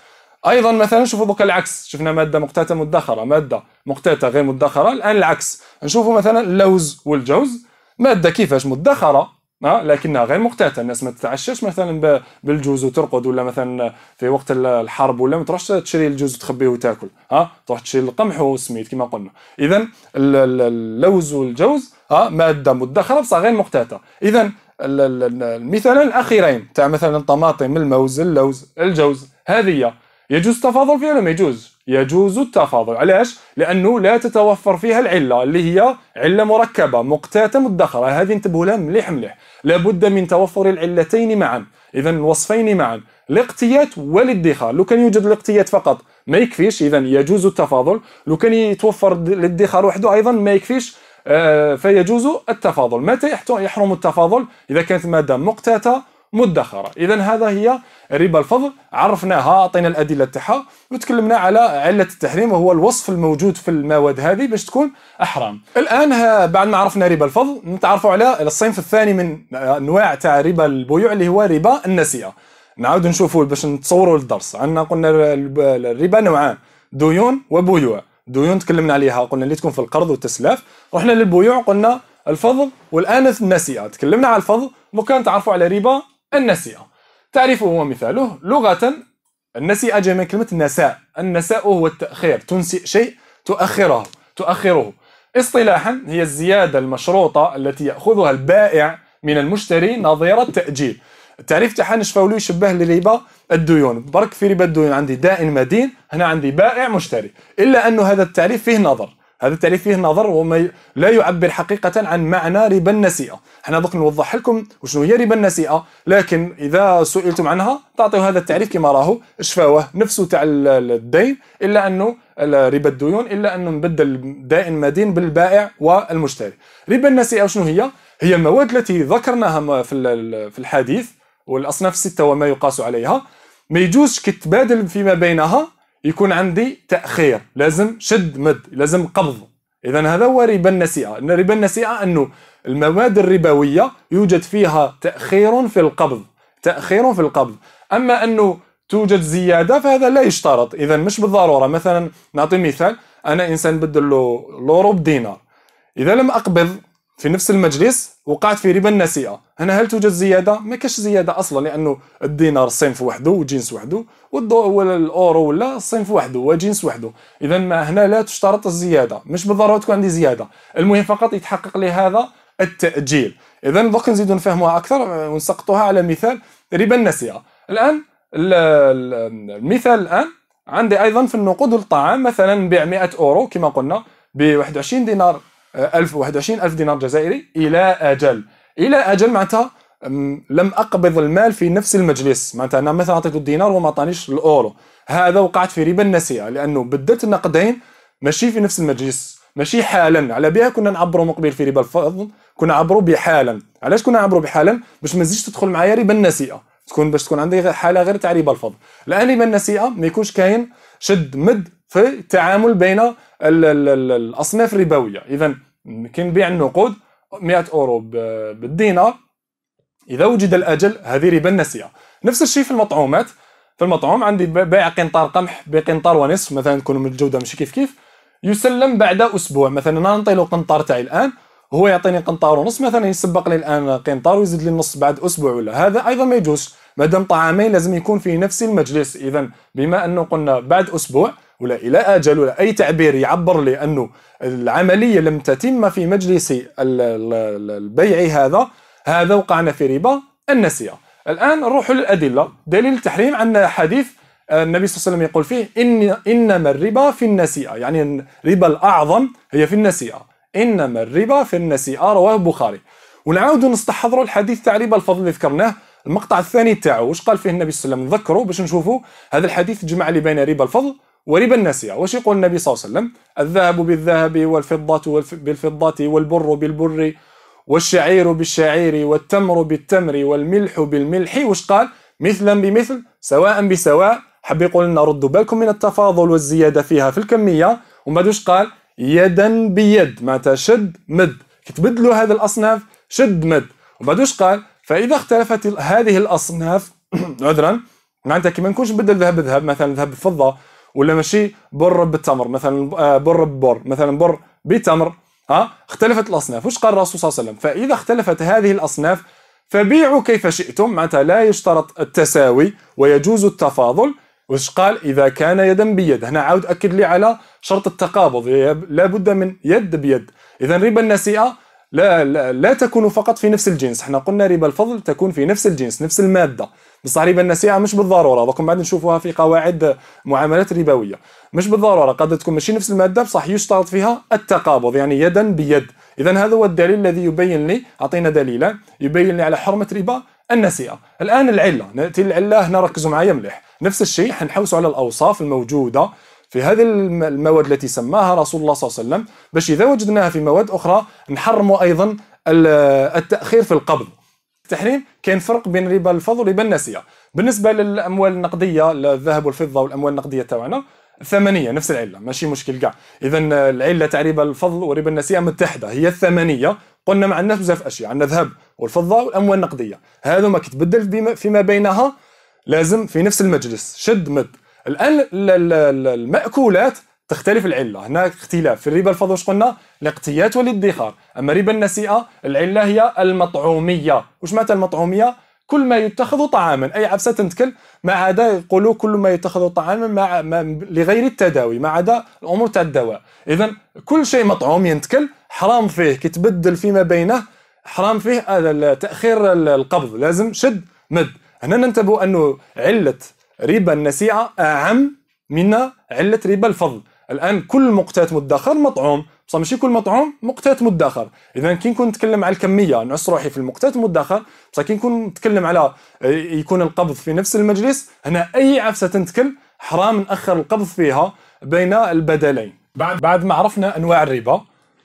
ايضا مثلا شوفوا دوك العكس شفنا ماده مقتاته مدخره ماده مقتاته غير مدخره الان العكس نشوفوا مثلا اللوز والجوز ماده كيفاش مدخره اه لكنها غير مقتاته الناس ما تتعشاش مثلا بالجوز وترقد ولا مثلا في وقت الحرب ولا ما تروحش تشري الجوز وتخبيه وتاكل ها آه، تروح تشري القمح والسميد كما قلنا اذا اللوز والجوز ها آه، ماده مدخره بصح غير مقتاته اذا المثالين الاخيرين تاع مثلا الطماطم الموز اللوز الجوز هذه يجوز التفاضل فيها ولا ما يجوز؟ يجوز التفاضل، علاش؟ لأنه لا تتوفر فيها العلة اللي هي علة مركبة مقتاتة مدخرة، هذه انتبهوا لها مليح مليح، لابد من توفر العلتين معا، إذا الوصفين معا، الاقتيات والادخار، لو كان يوجد الاقتيات فقط ما يكفيش، إذا يجوز التفاضل، لو كان يتوفر الادخار وحده أيضا ما يكفيش، آه، فيجوز التفاضل، متى يحرم التفاضل؟ إذا كانت مادة مقتاتة مدخرة إذا هذا هي الربا الفضل عرفناها أعطينا الأدلة تاعها وتكلمنا على علة التحريم وهو الوصف الموجود في المواد هذه باش تكون أحرام الآن بعد ما عرفنا ربا الفضل نتعرفوا على الصنف الثاني من أنواع تاع ربا البيوع اللي هو ربا النسيئة نعود نشوفوا باش نتصوروا الدرس عندنا قلنا الربا نوعان ديون وبيوع ديون تكلمنا عليها قلنا اللي تكون في القرض والتسلاف رحنا للبيوع قلنا الفضل والان النسيئه تكلمنا على الفضل دوكا نتعرفوا على ربا النسيئة تعريفه ومثاله لغة النسيئة جاء من كلمة نساء النساء هو التأخير تنسئ شيء تؤخره تؤخره اصطلاحا هي الزيادة المشروطة التي يأخذها البائع من المشتري نظير التأجيل التعريف تاعها له يشبه لربا الديون برك في ربا الديون عندي دائن مدين هنا عندي بائع مشتري إلا أنه هذا التعريف فيه نظر هذا التعريف فيه نظر وما ي... لا يعبر حقيقة عن معنى ربا النسيئة حنا دوك نوضح لكم وشنو هي ربا النسيئة لكن إذا سئلتم عنها تعطيوا هذا التعريف كما راهو شفاوه نفسه تاع الدين إلا أنه ربا الديون إلا أنه نبدل دائن مدين بالبائع والمشتري ربا النسيئة شنو هي؟ هي المواد التي ذكرناها في الحديث والأصناف الستة وما يقاس عليها ما يجوزش كتبادل فيما بينها يكون عندي تاخير لازم شد مد لازم قبض اذا هذا هو ربا النسيئه ان ربا النسيئه انه المواد الربويه يوجد فيها تاخير في القبض تاخير في القبض اما انه توجد زياده فهذا لا يشترط اذا مش بالضروره مثلا نعطي مثال انا انسان بدل له لورو بدينار اذا لم اقبض في نفس المجلس وقعت في ربا النسيئه هنا هل توجد زياده ما كاش زياده اصلا لانه الدينار صنف وحده وجنس وحده والاورو ولا صنف وحده وجنس وحده اذا هنا لا تشترط الزياده مش بالضروره تكون عندي زياده المهم فقط يتحقق لي هذا التاجيل اذا دوك نزيدو نفهموها اكثر ونسقطوها على مثال ربا النسيئه الان المثال الان عندي ايضا في النقود والطعام مثلا نبيع 100 اورو كما قلنا ب 21 دينار 1021 ألف دينار جزائري إلى أجل إلى أجل معناتها لم أقبض المال في نفس المجلس معناتها أنا مثلا أعطيته الدينار وما أعطانيش الأورو هذا وقعت في ربا النسيئة لأنه بدلت النقدين ماشي في نفس المجلس ماشي حالا على بها كنا نعبروا مقبل في ربا الفضل كنا عبروا بحالا علاش كنا نعبروا بحالا باش ما تزيدش تدخل معايا ربا النسيئه تكون باش تكون عندي حاله غير تاع ربا الفضل الان ربا النسيئه ما يكونش كاين شد مد في التعامل بين الاصناف الربويه اذا كي نبيع النقود 100 اورو بالدينار اذا وجد الاجل هذه ربا نسيه نفس الشيء في المطعومات في المطعوم عندي بيع قنطار قمح بقنطار ونصف مثلا تكون من الجوده ماشي كيف كيف يسلم بعد اسبوع مثلا انا نعطي له قنطار تاعي الان هو يعطيني قنطار ونص مثلا يسبق لي الان قنطار ويزيد لي النص بعد اسبوع ولا هذا ايضا ما يجوز دام طعامين لازم يكون في نفس المجلس اذا بما انه قلنا بعد اسبوع ولا إلى أجل ولا أي تعبير يعبر لي أنه العملية لم تتم في مجلس البيع هذا هذا وقعنا في ربا النسيئة الآن نروح للأدلة دليل التحريم عندنا حديث النبي صلى الله عليه وسلم يقول فيه إن إنما الربا في النسيئة يعني الربا الأعظم هي في النسيئة إنما الربا في النسيئة رواه البخاري ونعاود نستحضروا الحديث تاع ربا الفضل اللي ذكرناه المقطع الثاني تاعو واش قال فيه النبي صلى الله عليه وسلم نذكروا باش نشوفوا هذا الحديث جمع لي بين ربا الفضل وربا الناسئة واش يقول النبي صلى الله عليه وسلم الذهب بالذهب والفضة بالفضة والبر بالبر والشعير بالشعير والتمر بالتمر والملح بالملح واش قال مثلا بمثل سواء بسواء حب يقول لنا ردوا بالكم من التفاضل والزيادة فيها في الكمية ومن بعد واش قال يدا بيد معناتها شد مد كتبدلوا هذه الأصناف شد مد ومن بعد واش قال فإذا اختلفت هذه الأصناف عذرا معناتها نعم، كي ما نكونش نبدل ذهب بذهب مثلا ذهب بفضة ولا ماشي بر بالتمر مثلا آه، بر ببر مثلا بر بتمر ها اختلفت الاصناف واش قال الرسول صلى الله عليه وسلم فاذا اختلفت هذه الاصناف فبيعوا كيف شئتم معناتها لا يشترط التساوي ويجوز التفاضل واش قال اذا كان يدا بيد هنا عاود اكد لي على شرط التقابض لا بد من يد بيد اذا ربا النسيئه لا, لا لا تكون فقط في نفس الجنس احنا قلنا ربا الفضل تكون في نفس الجنس نفس الماده بصح ربا النسيئه مش بالضروره دوك بعد نشوفوها في قواعد معاملات ربويه مش بالضروره قد تكون ماشي نفس الماده بصح يشترط فيها التقابض يعني يدا بيد اذا هذا هو الدليل الذي يبين لي اعطينا دليلا يبين لي على حرمه ربا النسيئه الان العله ناتي العله هنا ركزوا معايا مليح نفس الشيء حنحوسوا على الاوصاف الموجوده في هذه المواد التي سماها رسول الله صلى الله عليه وسلم باش اذا وجدناها في مواد اخرى نحرموا ايضا التاخير في القبض التحريم كاين فرق بين ربا الفضل وربا الناسيه بالنسبه للاموال النقديه الذهب والفضه والاموال النقديه تاعنا الثمنيه نفس العله ماشي مشكل كاع اذا العله تاع ربا الفضل وربا الناسيه متحده هي الثمنيه قلنا مع الناس بزاف اشياء عندنا الذهب والفضه والاموال النقديه هذو ما كتبدل فيما بينها لازم في نفس المجلس شد مد الان الماكولات تختلف العله هنا اختلاف في الربا الفضل واش قلنا الاقتيات والادخار اما ربا النسيئه العله هي المطعوميه واش معناتها المطعوميه كل ما يتخذ طعاما اي عبسه تنتكل ما عدا يقولوا كل ما يتخذ طعاما مع لغير التداوي ما عدا الامور تاع الدواء اذا كل شيء مطعوم ينتكل حرام فيه كيتبدل فيما بينه حرام فيه تاخير القبض لازم شد مد هنا ننتبه انه عله ربا النسيئه اعم من عله ربا الفضل الان كل مقتات مدخر مطعوم بصح ماشي كل مطعوم مقتات مدخر اذا كي نكون نتكلم على الكميه نعس روحي في المقتات المدخر بصح كي نكون نتكلم على آه، يكون القبض في نفس المجلس هنا اي عفسه تنتكل حرام ناخر القبض فيها بين البدلين بعد بعد ما عرفنا انواع الربا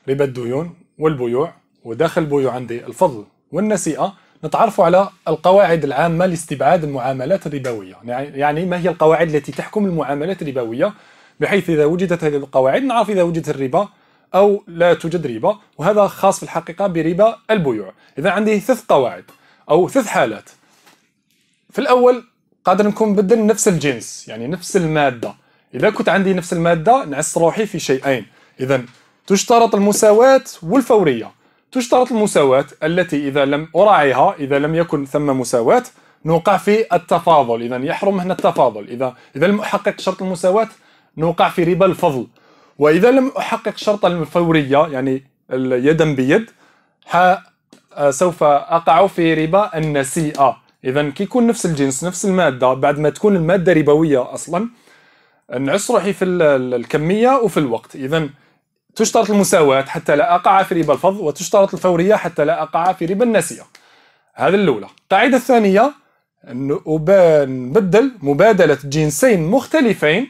ربا الديون والبيوع وداخل البيوع عندي الفضل والنسيئه نتعرفوا على القواعد العامة لاستبعاد المعاملات الربوية يعني،, يعني ما هي القواعد التي تحكم المعاملات الربوية بحيث إذا وجدت هذه القواعد نعرف إذا وجدت الربا أو لا توجد ربا وهذا خاص في الحقيقة بربا البيوع إذا عندي ثلاث قواعد أو ثلاث حالات في الأول قادر نكون بدل نفس الجنس يعني نفس المادة إذا كنت عندي نفس المادة نعس روحي في شيئين إذا تشترط المساواة والفورية تشترط المساواة التي إذا لم أراعيها إذا لم يكن ثم مساواة نوقع في التفاضل إذا يحرم هنا التفاضل إذا إذا لم أحقق شرط المساواة نوقع في ربا الفضل واذا لم احقق شرط الفوريه يعني يدا بيد آه، سوف اقع في ربا النسيئه اذا كي يكون نفس الجنس نفس الماده بعد ما تكون الماده ربويه اصلا نعس روحي في الكميه وفي الوقت اذا تشترط المساواه حتى لا اقع في ربا الفضل وتشترط الفوريه حتى لا اقع في ربا النسيئه هذا الاولى القاعده الثانيه نبدل مبادله جنسين مختلفين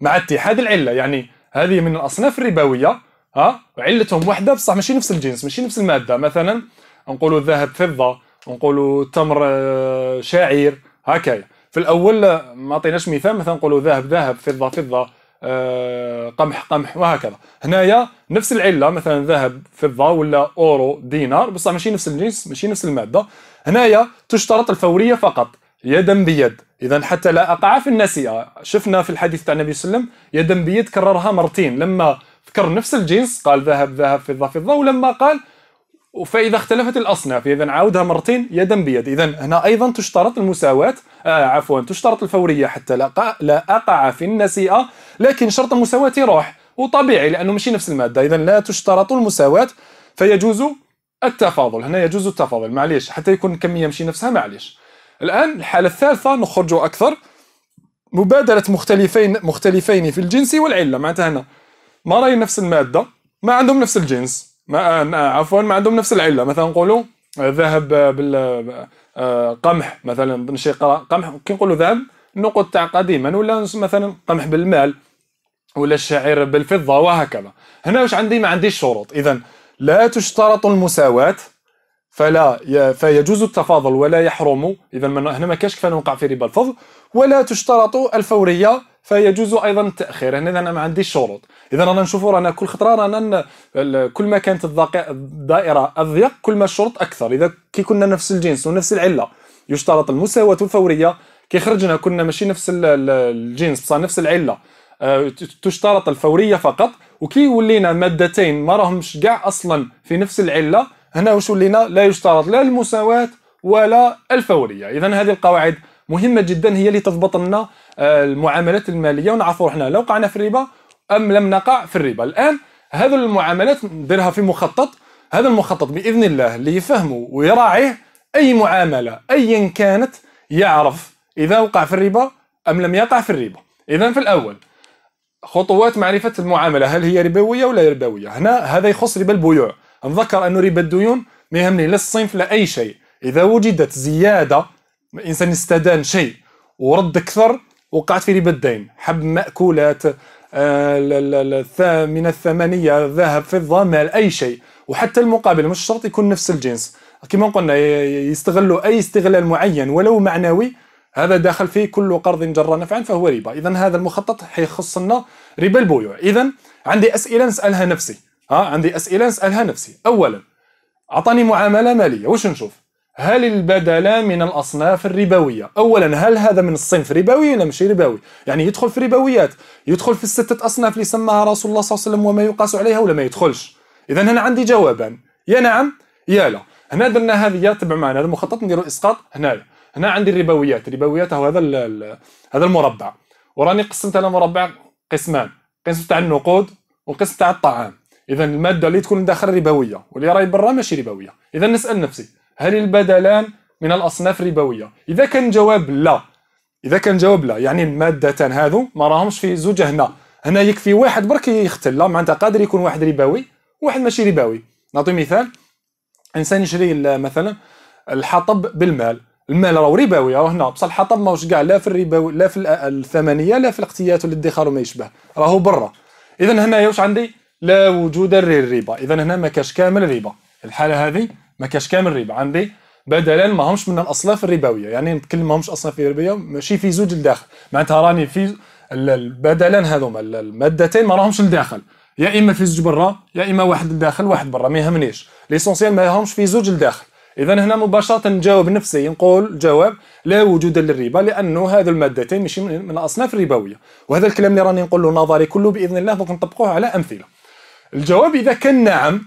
مع اتحاد العله يعني هذه من الاصناف الربويه ها علتهم واحده بصح ماشي نفس الجنس ماشي نفس الماده مثلا نقولوا الذهب فضه نقولوا تمر آه، شعير هكايا في الاول ما عطيناش مثال مثلا نقولوا ذهب ذهب فضه فضه آه، قمح قمح وهكذا هنايا نفس العله مثلا ذهب فضه ولا اورو دينار بصح ماشي نفس الجنس ماشي نفس الماده هنايا تشترط الفوريه فقط يدا بيد اذا حتى لا اقع في النسيئه شفنا في الحديث تاع النبي صلى الله عليه وسلم يدا بيد كررها مرتين لما ذكر نفس الجنس قال ذهب ذهب فضه فضه ولما قال فاذا اختلفت الاصناف اذا عاودها مرتين يدا بيد اذا هنا ايضا تشترط المساواه آه عفوا تشترط الفوريه حتى لا لا اقع في النسيئه آه، لكن شرط المساواه يروح وطبيعي لانه ماشي نفس الماده اذا لا تشترط المساواه فيجوز التفاضل هنا يجوز التفاضل معليش حتى يكون الكميه ماشي نفسها معليش الآن الحالة الثالثة نخرجوا أكثر مبادلة مختلفين مختلفين في الجنس والعلة معناتها هنا ما راي نفس المادة ما عندهم نفس الجنس ما آه، عفوا ما عندهم نفس العلة مثلا نقولوا ذهب بال آه، قمح مثلا نمشي قمح كي نقولوا ذهب نقود تاع قديما ولا مثلا قمح بالمال ولا الشعير بالفضة وهكذا هنا واش عندي ما عنديش شروط إذا لا تشترط المساواة فلا فيجوز التفاضل ولا يحرم اذا هنا ما كاش كفايه نوقع في ربا الفضل ولا تشترط الفوريه فيجوز ايضا التاخير هنا انا ما عنديش شروط اذا رانا نشوفوا رانا كل خطره رانا كل ما كانت الدائره اضيق كل ما الشروط اكثر اذا كي كنا نفس الجنس ونفس العله يشترط المساواه والفوريه كي خرجنا كنا ماشي نفس الجنس بصح نفس العله آه، تشترط الفوريه فقط وكي ولينا مادتين ما راهمش كاع اصلا في نفس العله هنا واش ولينا لا يشترط لا المساواة ولا الفورية إذا هذه القواعد مهمة جدا هي اللي تضبط لنا آه، المعاملات المالية ونعرفوا احنا لو وقعنا في الربا أم لم نقع في الربا الآن هذه المعاملات نديرها في مخطط هذا المخطط بإذن الله اللي يفهمه ويراعيه أي معاملة أيا كانت يعرف إذا وقع في الربا أم لم يقع في الربا إذا في الأول خطوات معرفة المعاملة هل هي ربوية ولا ربوية هنا هذا يخص ربا البيوع نذكر انه ربا الديون ما يهمني لا الصنف لا أي شيء إذا وجدت زيادة الإنسان استدان شيء ورد أكثر وقعت في ربا الدين حب مأكولات آه من الثمانيه ذهب فضة مال أي شيء وحتى المقابل مش شرط يكون نفس الجنس كما قلنا يستغلوا أي استغلال معين ولو معنوي هذا داخل فيه كل قرض جر نفعا فهو ربا إذا هذا المخطط حيخص لنا ربا البيوع إذا عندي أسئلة نسألها نفسي ها آه، عندي اسئله نسالها نفسي اولا اعطاني معامله ماليه واش نشوف هل البدل من الاصناف الربويه اولا هل هذا من الصنف ربوي ولا مش ربوي يعني يدخل في الربويات يدخل في السته اصناف اللي سماها رسول الله صلى الله عليه وسلم وما يقاس عليها ولا ما يدخلش اذا هنا عندي جوابان يا نعم يا لا هنا درنا هذه تبع معنا هذا المخطط نديرو اسقاط هنايا هنا عندي الربويات الربويات هو هذا هذا المربع وراني قسمت انا مربع قسمان قسم تاع النقود وقسم تاع الطعام اذا الماده اللي تكون داخل ربويه واللي راهي برا ماشي ربويه اذا نسال نفسي هل البدلان من الاصناف ربويه اذا كان جواب لا اذا كان جواب لا يعني المادتان هذو ما راهمش في زوج هنا هنا يكفي واحد برك يختل معناتها قادر يكون واحد ربوي واحد ماشي ربوي نعطي مثال انسان يشري مثلا الحطب بالمال المال راهو ربوي راهو هنا بصح الحطب ماهوش كاع لا في الربوي لا في الثمنيه لا في الاقتيات والادخار وما يشبه راهو برا اذا هنا واش عندي لا وجود للربا اذا هنا ما كاش كامل ربا الحاله هذه ما كاش كامل ربا عندي بدلا ما همش من الاصناف الربويه يعني نتكلم ما همش اصناف ربويه ماشي في زوج لداخل معناتها راني في بدلا هذوما المادتين ما راهمش لداخل يا اما في زوج برا يا اما واحد لداخل واحد برا ما يهمنيش ليسونسيال ما همش في زوج لداخل اذا هنا مباشره نجاوب نفسي نقول الجواب لا وجود للربا لانه هذو المادتين ماشي من الاصناف الربويه وهذا الكلام اللي راني نقوله نظري كله باذن الله دوك نطبقوه على امثله الجواب اذا كان نعم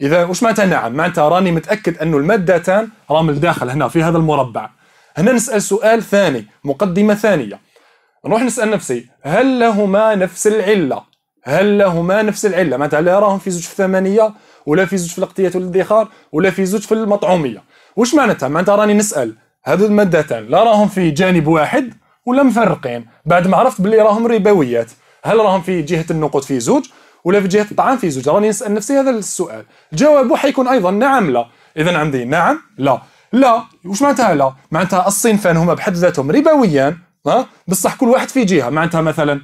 اذا وش معناتها نعم معناتها راني متاكد انه المادتان راهم لداخل هنا في هذا المربع هنا نسال سؤال ثاني مقدمه ثانيه نروح نسال نفسي هل لهما نفس العله هل لهما نفس العله معناتها لا راهم في زوج في الثمانيه ولا في زوج في الاقتيات والادخار ولا في زوج في المطعوميه وش معناتها معناتها راني نسال هذو المادتان لا راهم في جانب واحد ولا مفرقين بعد ما عرفت بلي راهم ربويات هل راهم في جهه النقود في زوج ولا في جهه الطعام في زوج راني نسال نفسي هذا السؤال جوابه حيكون ايضا نعم لا اذا عندي نعم لا لا وش معناتها لا معناتها الصنفان هما بحد ذاتهم ربويان ها بصح كل واحد في جهه معناتها مثلا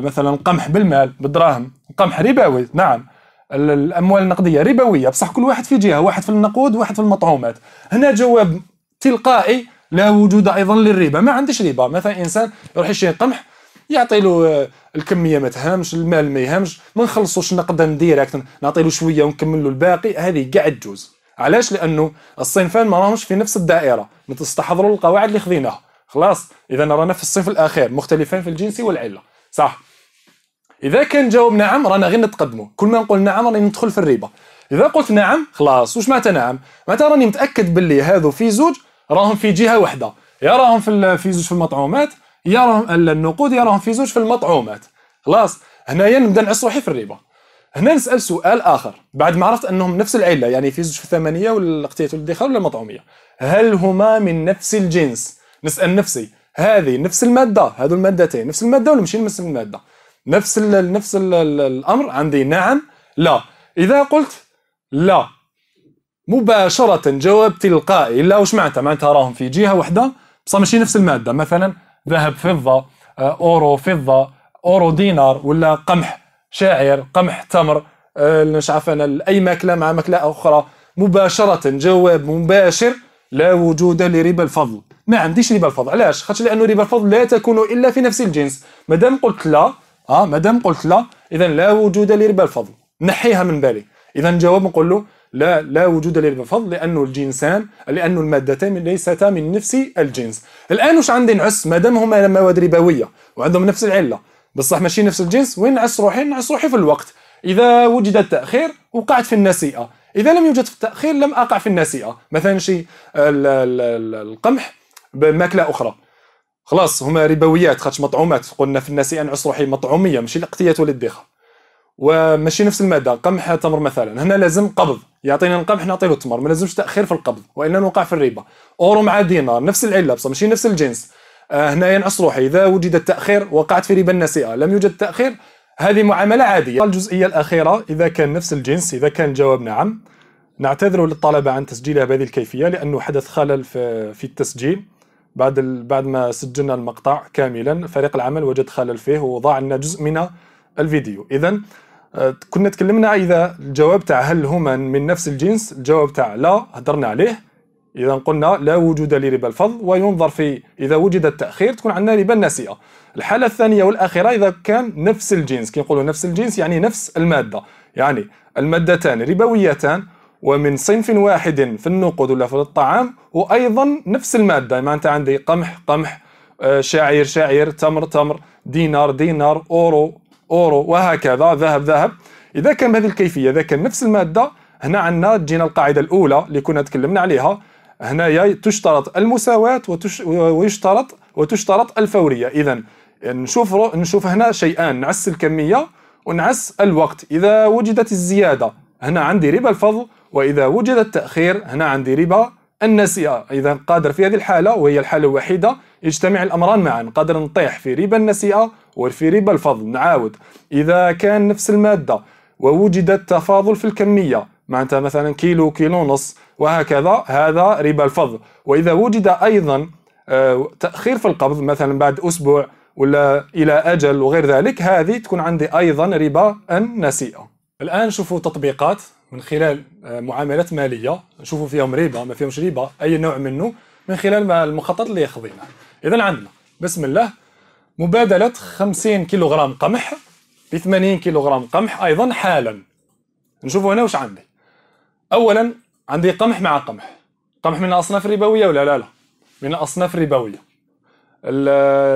مثلا القمح بالمال بالدراهم القمح ربوي نعم الاموال النقديه ربويه بصح كل واحد في جهه واحد في النقود واحد في المطعومات هنا جواب تلقائي لا وجود ايضا للربا ما عندش ربا مثلا انسان يروح يشري قمح يعطي له آه، الكميه ما تهمش المال ما يهمش ما نخلصوش نقدا ديريكت نعطي له شويه ونكمل له الباقي هذه كاع تجوز علاش لانه الصنفان ما راهمش في نفس الدائره تستحضروا القواعد اللي خذيناها خلاص اذا رانا في الصنف الاخير مختلفان في الجنس والعله صح اذا كان جاوب نعم رانا غير نتقدموا كل ما نقول نعم راني ندخل في الريبه اذا قلت نعم خلاص واش معناتها نعم معناتها راني متاكد باللي هذو في زوج راهم في جهه واحده يا راهم في في زوج في المطعومات يراهم النقود يراهم في زوج في المطعومات خلاص هنايا نبدا نعس روحي في الربا هنا نسال سؤال اخر بعد ما عرفت انهم نفس العله يعني في زوج في الثمانيه ولا والادخار ولا المطعوميه هل هما من نفس الجنس نسال نفسي هذه نفس الماده هذو المادتين نفس الماده ولا ماشي نفس الماده نفس الـ نفس الـ الامر عندي نعم لا اذا قلت لا مباشره جواب تلقائي لا واش معناتها معناتها راهم في جهه واحده بصح ماشي نفس الماده مثلا ذهب فضه آه، اورو فضه اورو دينار ولا قمح شاعر قمح تمر آه، مش عارف انا اي ماكله مع ماكله اخرى مباشره جواب مباشر لا وجود لربا الفضل ما عنديش ربا الفضل علاش خاطر لانه ربا الفضل لا تكون الا في نفس الجنس مادام قلت لا اه مادام قلت لا اذا لا وجود لربا الفضل نحيها من بالي اذا جواب نقول له لا لا وجود للمفض لانه الجنسان لانه المادتان ليستا من نفس الجنس الان واش عندي نعس ما دام هما مواد ربويه وعندهم نفس العله بصح ماشي نفس الجنس وين نعس روحي نعس روحي في الوقت اذا وجد التاخير وقعت في النسيئه اذا لم يوجد في التاخير لم اقع في النسيئه مثلا شي القمح بماكله اخرى خلاص هما ربويات خاطش مطعومات قلنا في النسيئه نعس روحي مطعوميه ماشي الاقتيه ولا وماشي نفس الماده قمح تمر مثلا هنا لازم قبض يعطينا القمح نعطيه التمر ما لازمش تاخير في القبض والا نوقع في الربا اورو مع دينار نفس العله بصح ماشي نفس الجنس آه هنايا نعص روحي اذا وجد التاخير وقعت في ربا النسيئه لم يوجد التاخير هذه معامله عاديه الجزئيه الاخيره اذا كان نفس الجنس اذا كان جواب نعم نعتذر للطلبه عن تسجيلها بهذه الكيفيه لانه حدث خلل في, التسجيل بعد بعد ما سجلنا المقطع كاملا فريق العمل وجد خلل فيه وضاع لنا جزء من الفيديو اذا كنا تكلمنا اذا الجواب تاع هل هما من نفس الجنس الجواب تاع لا هضرنا عليه اذا قلنا لا وجود لربا الفضل وينظر في اذا وجد التاخير تكون عندنا ربا الناسئه الحاله الثانيه والاخيره اذا كان نفس الجنس كي نقولوا نفس الجنس يعني نفس الماده يعني المادتان ربويتان ومن صنف واحد في النقود ولا في الطعام وايضا نفس الماده معناتها يعني عندي قمح قمح آه، شعير شعير تمر تمر دينار دينار اورو أورو وهكذا ذهب ذهب إذا كان بهذه الكيفية إذا كان نفس المادة هنا عندنا تجينا القاعدة الأولى اللي كنا تكلمنا عليها هنايا تشترط المساواة وتش... ويشترط وتشترط الفورية إذا نشوف نشوف هنا شيئان نعس الكمية ونعس الوقت إذا وجدت الزيادة هنا عندي ربا الفضل وإذا وجد التأخير هنا عندي ربا النسيئة إذا قادر في هذه الحالة وهي الحالة الوحيدة يجتمع الأمران معا قادر نطيح في ربا النسيئة وفي ربا الفضل نعاود إذا كان نفس المادة ووجد التفاضل في الكمية معناتها مثلا كيلو كيلو نص وهكذا هذا ربا الفضل وإذا وجد أيضا آه، تأخير في القبض مثلا بعد أسبوع ولا إلى أجل وغير ذلك هذه تكون عندي أيضا ربا النسيئة الآن شوفوا تطبيقات من خلال آه، معاملات مالية نشوفوا فيهم ربا ما فيهمش ربا أي نوع منه من خلال المخطط اللي يخضينا إذا عندنا بسم الله مبادلة 50 كيلوغرام قمح ب 80 كيلوغرام قمح أيضا حالا نشوف هنا وش عندي أولا عندي قمح مع قمح قمح من الأصناف الربوية ولا لا لا من الأصناف الربوية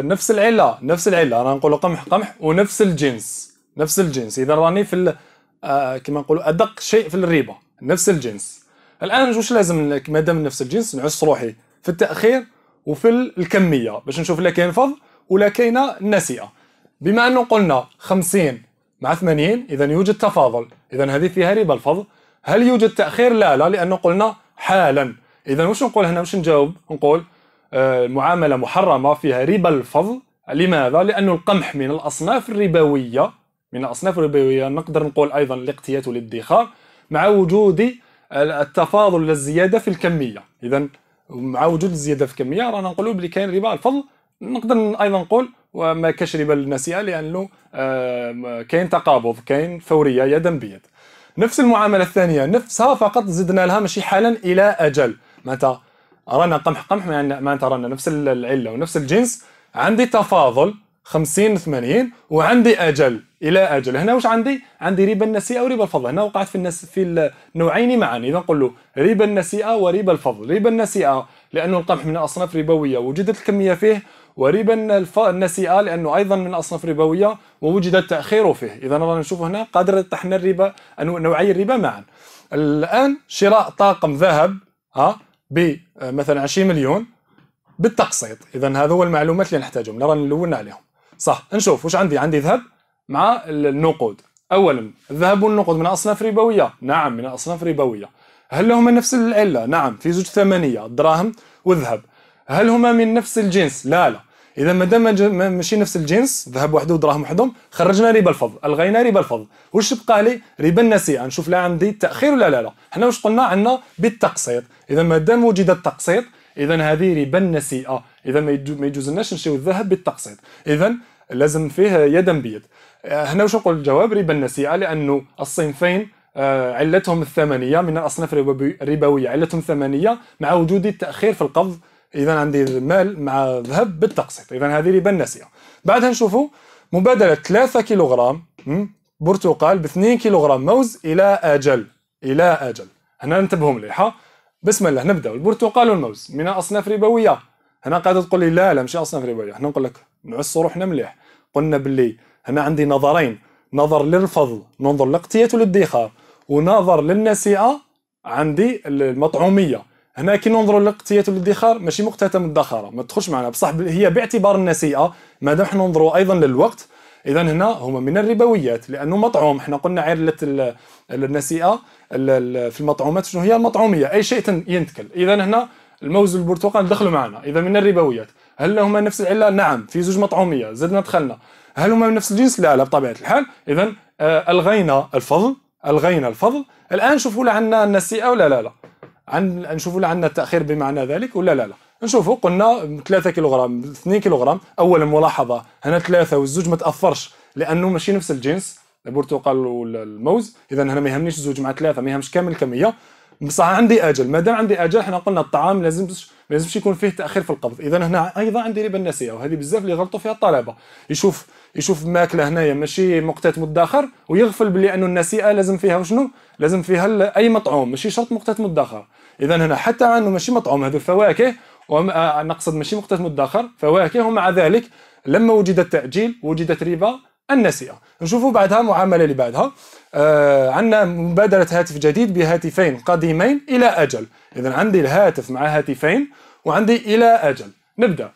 نفس العلة نفس العلة أنا نقول قمح قمح ونفس الجنس نفس الجنس إذا راني في آه، كما نقولوا أدق شيء في الربا نفس الجنس الآن واش لازم مادام نفس الجنس نعس روحي في التأخير وفي الكمية باش نشوف لك ينفض ولا كاينه ناسئه بما انه قلنا 50 مع 80 اذا يوجد تفاضل اذا هذه فيها ربا الفضل هل يوجد تاخير لا لا لانه قلنا حالا اذا واش نقول هنا واش نجاوب نقول آه، المعامله محرمه فيها ربا الفضل لماذا لأن القمح من الاصناف الربويه من الاصناف الربويه نقدر نقول ايضا الاقتيات والادخار مع وجود التفاضل للزياده في الكميه اذا مع وجود الزياده في الكميه رانا نقولوا بلي كاين ربا الفضل نقدر ايضا نقول وما كاش ربا للنسيئه لانه كاين تقابض كاين فوريه يدا بيد نفس المعامله الثانيه نفسها فقط زدنا لها ماشي حالا الى اجل معناتها رانا قمح قمح معناتها رانا نفس العله ونفس الجنس عندي تفاضل 50 80 وعندي اجل الى اجل هنا واش عندي عندي ربا النسيئه وربا الفضل هنا وقعت في النس في النوعين معا اذا نقول ربا النسيئه وربا الفضل ربا النسيئه لانه القمح من اصناف ربويه وجدت الكميه فيه وربا النسيئه لانه ايضا من اصناف ربويه ووجد التاخير فيه اذا نشوف هنا قدر طحنا الربا نوعي الربا معا الان شراء طاقم ذهب ها بمثلا 20 مليون بالتقسيط اذا هذا هو المعلومات اللي نحتاجهم نرى نلون عليهم صح نشوف واش عندي عندي ذهب مع النقود اولا الذهب والنقود من اصناف ربويه نعم من اصناف ربويه هل لهما نفس العله نعم في زوج ثمانيه الدراهم والذهب هل هما من نفس الجنس؟ لا لا اذا ما دام ماشي نفس الجنس ذهب وحده ودراهم وحدهم خرجنا ربا الفضل الغينا ربا الفضل واش بقى لي ربا النسيئه نشوف لا عندي تاخير ولا لا لا حنا واش قلنا عندنا بالتقسيط اذا ما دام وجد التقسيط اذا هذه ربا النسيئه اذا ما يجوزناش نشريو الذهب بالتقسيط اذا لازم فيه يدا بيد هنا واش نقول الجواب ربا النسيئه لانه الصنفين آه، علتهم الثمنيه من الاصناف الربويه علتهم الثمنيه مع وجود التاخير في القبض اذا عندي المال مع الذهب بالتقسيط اذا هذه ربا ناسيه بعدها نشوفوا مبادله 3 كيلوغرام برتقال ب 2 كيلوغرام موز الى اجل الى اجل هنا ننتبهوا مليحه بسم الله نبداو البرتقال والموز من اصناف ربويه هنا قاعده تقول لي لا لا ماشي اصناف ربويه هنا نقول لك نعس روحنا مليح قلنا باللي هنا عندي نظرين نظر للفضل ننظر للاقتيات والادخار ونظر للنسيئه عندي المطعوميه هنا كي ننظروا لقضيه والادخار ماشي مقتات من الدخاره ما تدخلش معنا بصح هي باعتبار النسيئه مادام حنا ننظروا ايضا للوقت اذا هنا هما من الربويات لانه مطعوم حنا قلنا عيلة النسيئه في المطعومات شنو هي المطعوميه اي شيء ينتكل اذا هنا الموز والبرتقال دخلوا معنا اذا من الربويات هل هما نفس العله نعم في زوج مطعوميه زدنا دخلنا هل هما من نفس الجنس لا لا بطبيعه الحال اذا آه، الغينا الفضل الغينا الفضل الان شوفوا عندنا النسيئه ولا لا لا عن نشوفوا عندنا تاخير بمعنى ذلك ولا لا لا نشوفوا قلنا 3 كيلوغرام 2 كيلوغرام اول ملاحظه هنا ثلاثه والزوج ما تاثرش لانه ماشي نفس الجنس البرتقال والموز اذا هنا ما يهمنيش الزوج مع ثلاثه ما يهمش كامل الكميه بصح عندي اجل ما دام عندي اجل حنا قلنا الطعام لازم ما لازمش يكون فيه تاخير في القبض اذا هنا ايضا عندي ربا النسيئه وهذه بزاف اللي غلطوا فيها الطلبه يشوف يشوف ماكله هنايا ماشي مقتات مدخر ويغفل بلي انه النسيئه لازم فيها وشنو لازم فيها اي مطعوم ماشي شرط مقتات مدخر اذا هنا حتى انه ماشي مطعوم هذو فواكه آه، آه، نقصد ماشي مقتات مدخر فواكه ومع ذلك لما وجد التاجيل وجدت ربا النسيئه نشوفوا بعدها معامله اللي بعدها آه عندنا مبادره هاتف جديد بهاتفين قديمين الى اجل اذا عندي الهاتف مع هاتفين وعندي الى اجل نبدا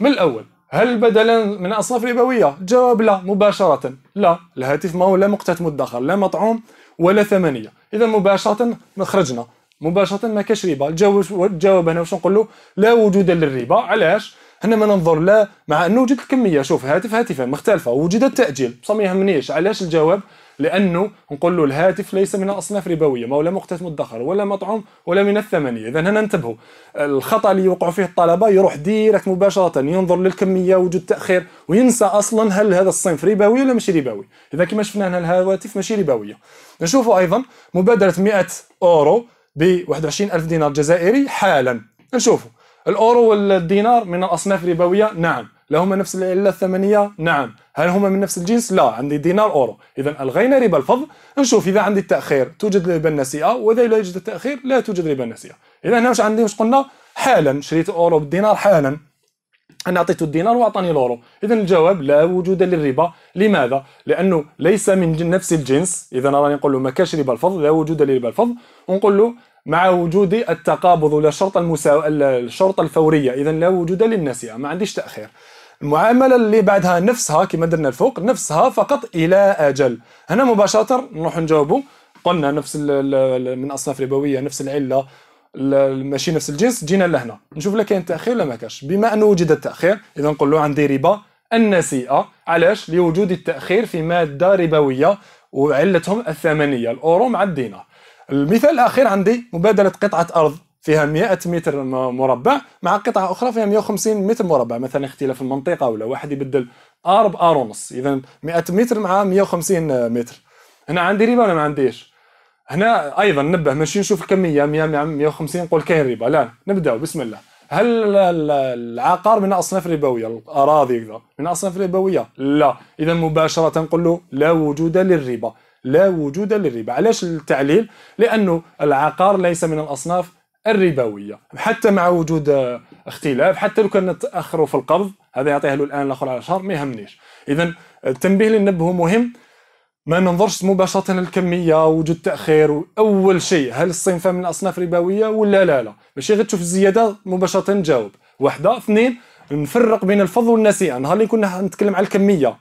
من الاول هل بدلا من أصناف ربوية؟ جواب لا مباشرة لا الهاتف ما هو لا مقتات مدخر لا مطعوم ولا ثمنية إذا مباشرة خرجنا مباشرة ما كاش ربا الجواب هنا واش نقول له لا وجود للربا علاش؟ هنا ما ننظر لا مع انه وجدت الكميه شوف هاتف هاتفين مختلفه وجد التاجيل بصح ما يهمنيش علاش الجواب لانه نقول له الهاتف ليس من الاصناف الربويه ما ولا مقتات مدخر ولا مطعوم ولا من الثمنيه اذا هنا انتبهوا الخطا اللي يوقعوا فيه الطلبه يروح ديريكت مباشره ينظر للكميه وجود تاخير وينسى اصلا هل هذا الصنف ربوي ولا ماشي ربوي اذا كما شفنا هنا الهواتف ماشي ربويه نشوفوا ايضا مبادره 100 اورو ب 21000 دينار جزائري حالا نشوفوا الاورو والدينار من الاصناف الربويه نعم لهما نفس العلة الثمنية؟ نعم هل هما من نفس الجنس؟ لا عندي دينار أورو إذا ألغينا ربا الفضل نشوف إذا عندي التأخير توجد ربا النسيئة وإذا لا يوجد التأخير لا توجد ربا النسيئة إذا هنا واش عندي واش قلنا؟ حالا شريت أورو بالدينار حالا أنا أعطيته الدينار وأعطاني الأورو إذا الجواب لا وجود للربا لماذا؟ لأنه ليس من نفس الجنس إذا راني نقول له ما كاش ربا الفضل لا وجود لربا الفضل ونقول له مع وجود التقابض ولا الشرطه المساو... الشرطه الفوريه اذا لا وجود للنسيئه ما عنديش تاخير المعامله اللي بعدها نفسها كما درنا الفوق نفسها فقط الى اجل هنا مباشره نروح نجاوبوا قلنا نفس من اصناف ربويه نفس العله ماشي نفس الجنس جينا لهنا نشوف لك كاين تاخير ولا ما كاش بما انه وجد التاخير اذا نقول له عندي ربا النسيئه علاش لوجود التاخير في ماده ربويه وعلتهم الثمنيه الاورو مع الدينار المثال الاخير عندي مبادله قطعه ارض فيها 100 متر مربع مع قطعه اخرى فيها 150 متر مربع مثلا اختلاف المنطقه ولا واحد يبدل ار بار ونص اذا 100 متر مع 150 متر هنا عندي ربا ولا ما عنديش هنا ايضا نبه ماشي نشوف الكميه 100 مع 150 نقول كاين ربا لا نبداو بسم الله هل العقار من الاصناف الربويه الاراضي كذا من الاصناف الربويه لا اذا مباشره نقول له لا وجود للربا لا وجود للربا علاش التعليل لانه العقار ليس من الاصناف الربويه حتى مع وجود آه، اختلاف حتى لو كان تاخروا في القبض هذا يعطيها له الان الاخر على شهر ما يهمنيش اذا التنبيه اللي نبهه مهم ما ننظرش مباشرة للكمية وجود تأخير أول شيء هل الصنف من الأصناف الربوية ولا لا لا ماشي غير تشوف الزيادة مباشرة تجاوب واحدة اثنين نفرق بين الفضل والنسيئة نهار اللي كنا نتكلم على الكمية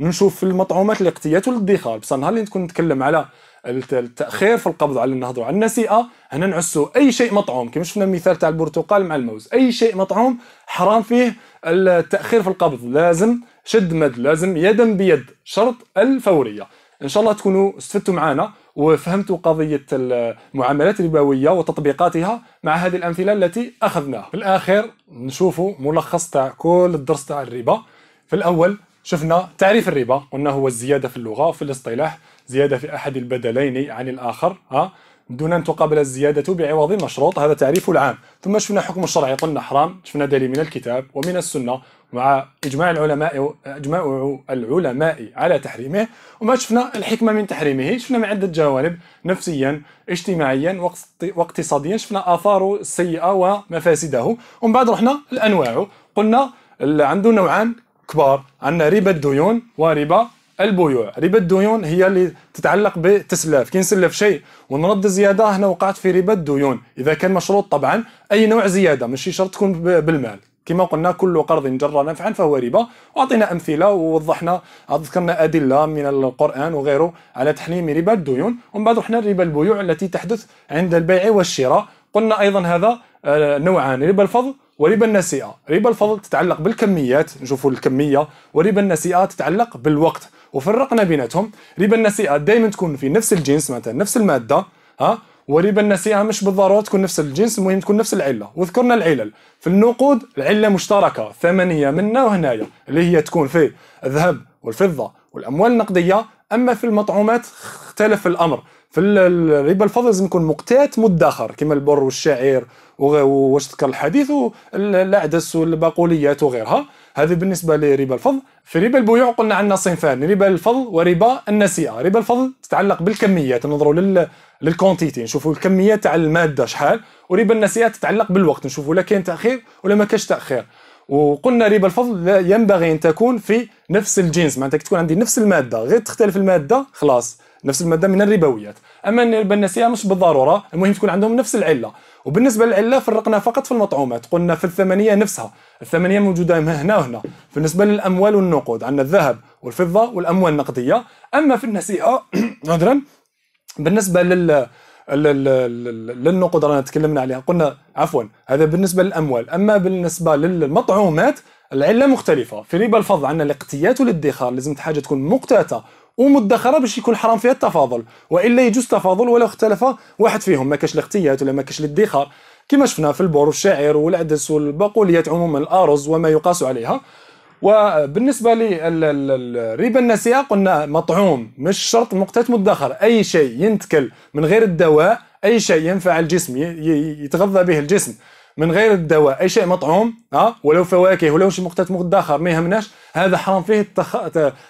نشوف المطعومات اللي اقتيات والادخار بصح نهار اللي نكون نتكلم على التاخير في القبض على النهضه على النسيئه هنا نعسوا اي شيء مطعوم كما شفنا المثال تاع البرتقال مع الموز اي شيء مطعوم حرام فيه التاخير في القبض لازم شد مد لازم يدا بيد شرط الفوريه ان شاء الله تكونوا استفدتوا معنا وفهمتوا قضية المعاملات الربوية وتطبيقاتها مع هذه الأمثلة التي أخذناها في الآخر نشوفوا ملخص تاع كل الدرس تاع الربا في الأول شفنا تعريف الربا قلنا هو الزيادة في اللغة وفي الاصطلاح زيادة في أحد البدلين عن الآخر ها دون أن تقابل الزيادة بعوض مشروط هذا تعريف العام ثم شفنا حكم الشرعي قلنا حرام شفنا دليل من الكتاب ومن السنة مع إجماع العلماء إجماع العلماء على تحريمه وما شفنا الحكمة من تحريمه شفنا من عدة جوانب نفسيا اجتماعيا واقتصاديا شفنا آثاره السيئة ومفاسده ومن بعد رحنا الأنواع قلنا عنده نوعان كبار عندنا ربا الديون وربا البيوع ربا الديون هي اللي تتعلق بالتسلاف كي نسلف شيء ونرد زياده هنا وقعت في ربا الديون اذا كان مشروط طبعا اي نوع زياده ماشي شرط تكون بالمال كما قلنا كل قرض جر نفعا فهو ربا واعطينا امثله ووضحنا ذكرنا ادله من القران وغيره على تحريم ربا الديون ومن بعد رحنا ربا البيوع التي تحدث عند البيع والشراء قلنا ايضا هذا آه، نوعان ربا الفضل وربا النسيئه ربا الفضل تتعلق بالكميات نشوفوا الكميه وربا النسيئه تتعلق بالوقت وفرقنا بيناتهم ربا النسيئه دائما تكون في نفس الجنس معناتها نفس الماده ها وربا النسيئه مش بالضروره تكون نفس الجنس المهم تكون نفس العله وذكرنا العلل في النقود العله مشتركه ثمانيه منا وهنايا اللي هي تكون في الذهب والفضه والاموال النقديه اما في المطعومات اختلف الامر في الربا الفضل لازم يكون مقتات مدخر كما البر والشعير واش ذكر الحديث والعدس والبقوليات وغيرها هذه بالنسبه لربا الفضل في ربا البيوع قلنا عندنا صنفان ربا الفضل وربا النسيئه ربا الفضل تتعلق بالكميات ننظروا لل للكونتيتي نشوفوا الكميات تاع الماده شحال وربا النسيئه تتعلق بالوقت نشوفوا لا كاين تاخير ولا ما كاش تاخير وقلنا ربا الفضل لا ينبغي ان تكون في نفس الجنس معناتها تكون عندي نفس الماده غير تختلف الماده خلاص نفس الماده من الربويات اما الربا النسيئه مش بالضروره المهم تكون عندهم نفس العله وبالنسبه للعله فرقنا فقط في المطعومات قلنا في الثمانيه نفسها الثمانيه موجوده هنا وهنا بالنسبه للاموال والنقود عندنا الذهب والفضه والاموال النقديه اما في النسيئه عذرا بالنسبه لل للنقود رانا تكلمنا عليها قلنا عفوا هذا بالنسبه للاموال اما بالنسبه للمطعومات العله مختلفه في ربا الفضل عندنا الاقتيات والادخار لازم حاجه تكون مقتاته ومدخره باش يكون حرام فيها التفاضل والا يجوز تفاضل ولو اختلف واحد فيهم ما كاش الاختيات ولا ما كاش الادخار كما شفنا في البور والشعير والعدس والبقوليات عموما الارز وما يقاس عليها وبالنسبة للربا النسيئة قلنا مطعوم مش شرط مقتات مدخر أي شيء ينتكل من غير الدواء أي شيء ينفع الجسم يتغذى به الجسم من غير الدواء اي شيء مطعوم اه ولو فواكه ولو شي مقتات مدخر ما يهمناش هذا حرام فيه التخ...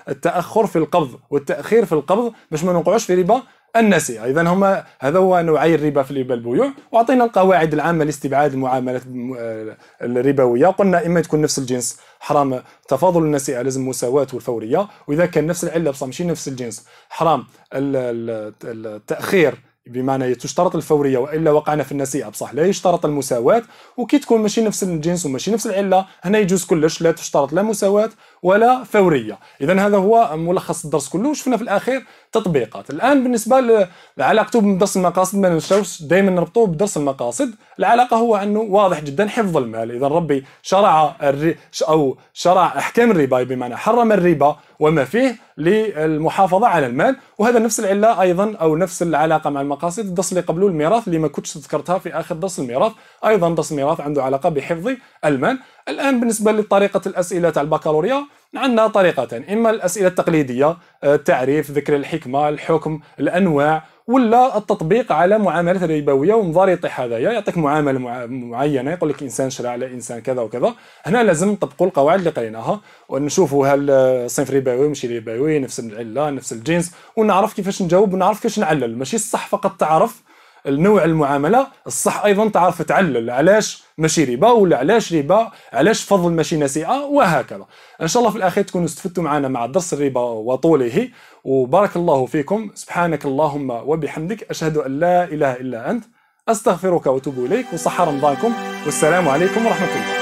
التاخر في القبض والتاخير في القبض باش ما نوقعوش في ربا النسي اذا هما هذا هو نوعي الربا في ربا البيوع واعطينا القواعد العامه لاستبعاد المعاملات آه، الربويه قلنا اما تكون نفس الجنس حرام تفاضل النسيئه لازم مساواه والفوريه واذا كان نفس العله بصح ماشي نفس الجنس حرام التاخير بمعنى تشترط الفوريه والا وقعنا في النسيئه بصح لا يشترط المساواه وكي تكون ماشي نفس الجنس وماشي نفس العله هنا يجوز كلش لا تشترط لا مساواه ولا فوريه اذا هذا هو ملخص الدرس كله وشفنا في الاخير تطبيقات الان بالنسبه لعلاقته بدرس المقاصد ما ننساوش دائما نربطوه بدرس المقاصد العلاقه هو انه واضح جدا حفظ المال اذا ربي شرع الري او شرع احكام الربا بمعنى حرم الربا وما فيه للمحافظه على المال وهذا نفس العله ايضا او نفس العلاقه مع المقاصد الدرس اللي قبله الميراث اللي ما كنتش ذكرتها في اخر درس الميراث ايضا تصميمات عنده علاقه بحفظ المان الان بالنسبه لطريقه الاسئله تاع البكالوريا نعم، عندنا طريقتين اما الاسئله التقليديه آه، التعريف ذكر الحكمه الحكم الانواع ولا التطبيق على معاملات ريبويه ونظار يطيح هذايا يعطيك معامله معينه يقول لك انسان شرى على انسان كذا وكذا هنا لازم نطبقوا القواعد اللي قريناها ونشوفوا هل آه، صنف ربوي ماشي ربوي نفس العله نفس الجنس ونعرف كيفاش نجاوب ونعرف كيفاش نعلل ماشي الصح فقط تعرف النوع المعامله الصح ايضا تعرف تعلل علاش ماشي ربا ولا علاش ربا علاش فضل ماشي نسيئه وهكذا ان شاء الله في الاخير تكونوا استفدتوا معنا مع درس الربا وطوله وبارك الله فيكم سبحانك اللهم وبحمدك اشهد ان لا اله الا انت استغفرك واتوب اليك وصح رمضانكم والسلام عليكم ورحمه الله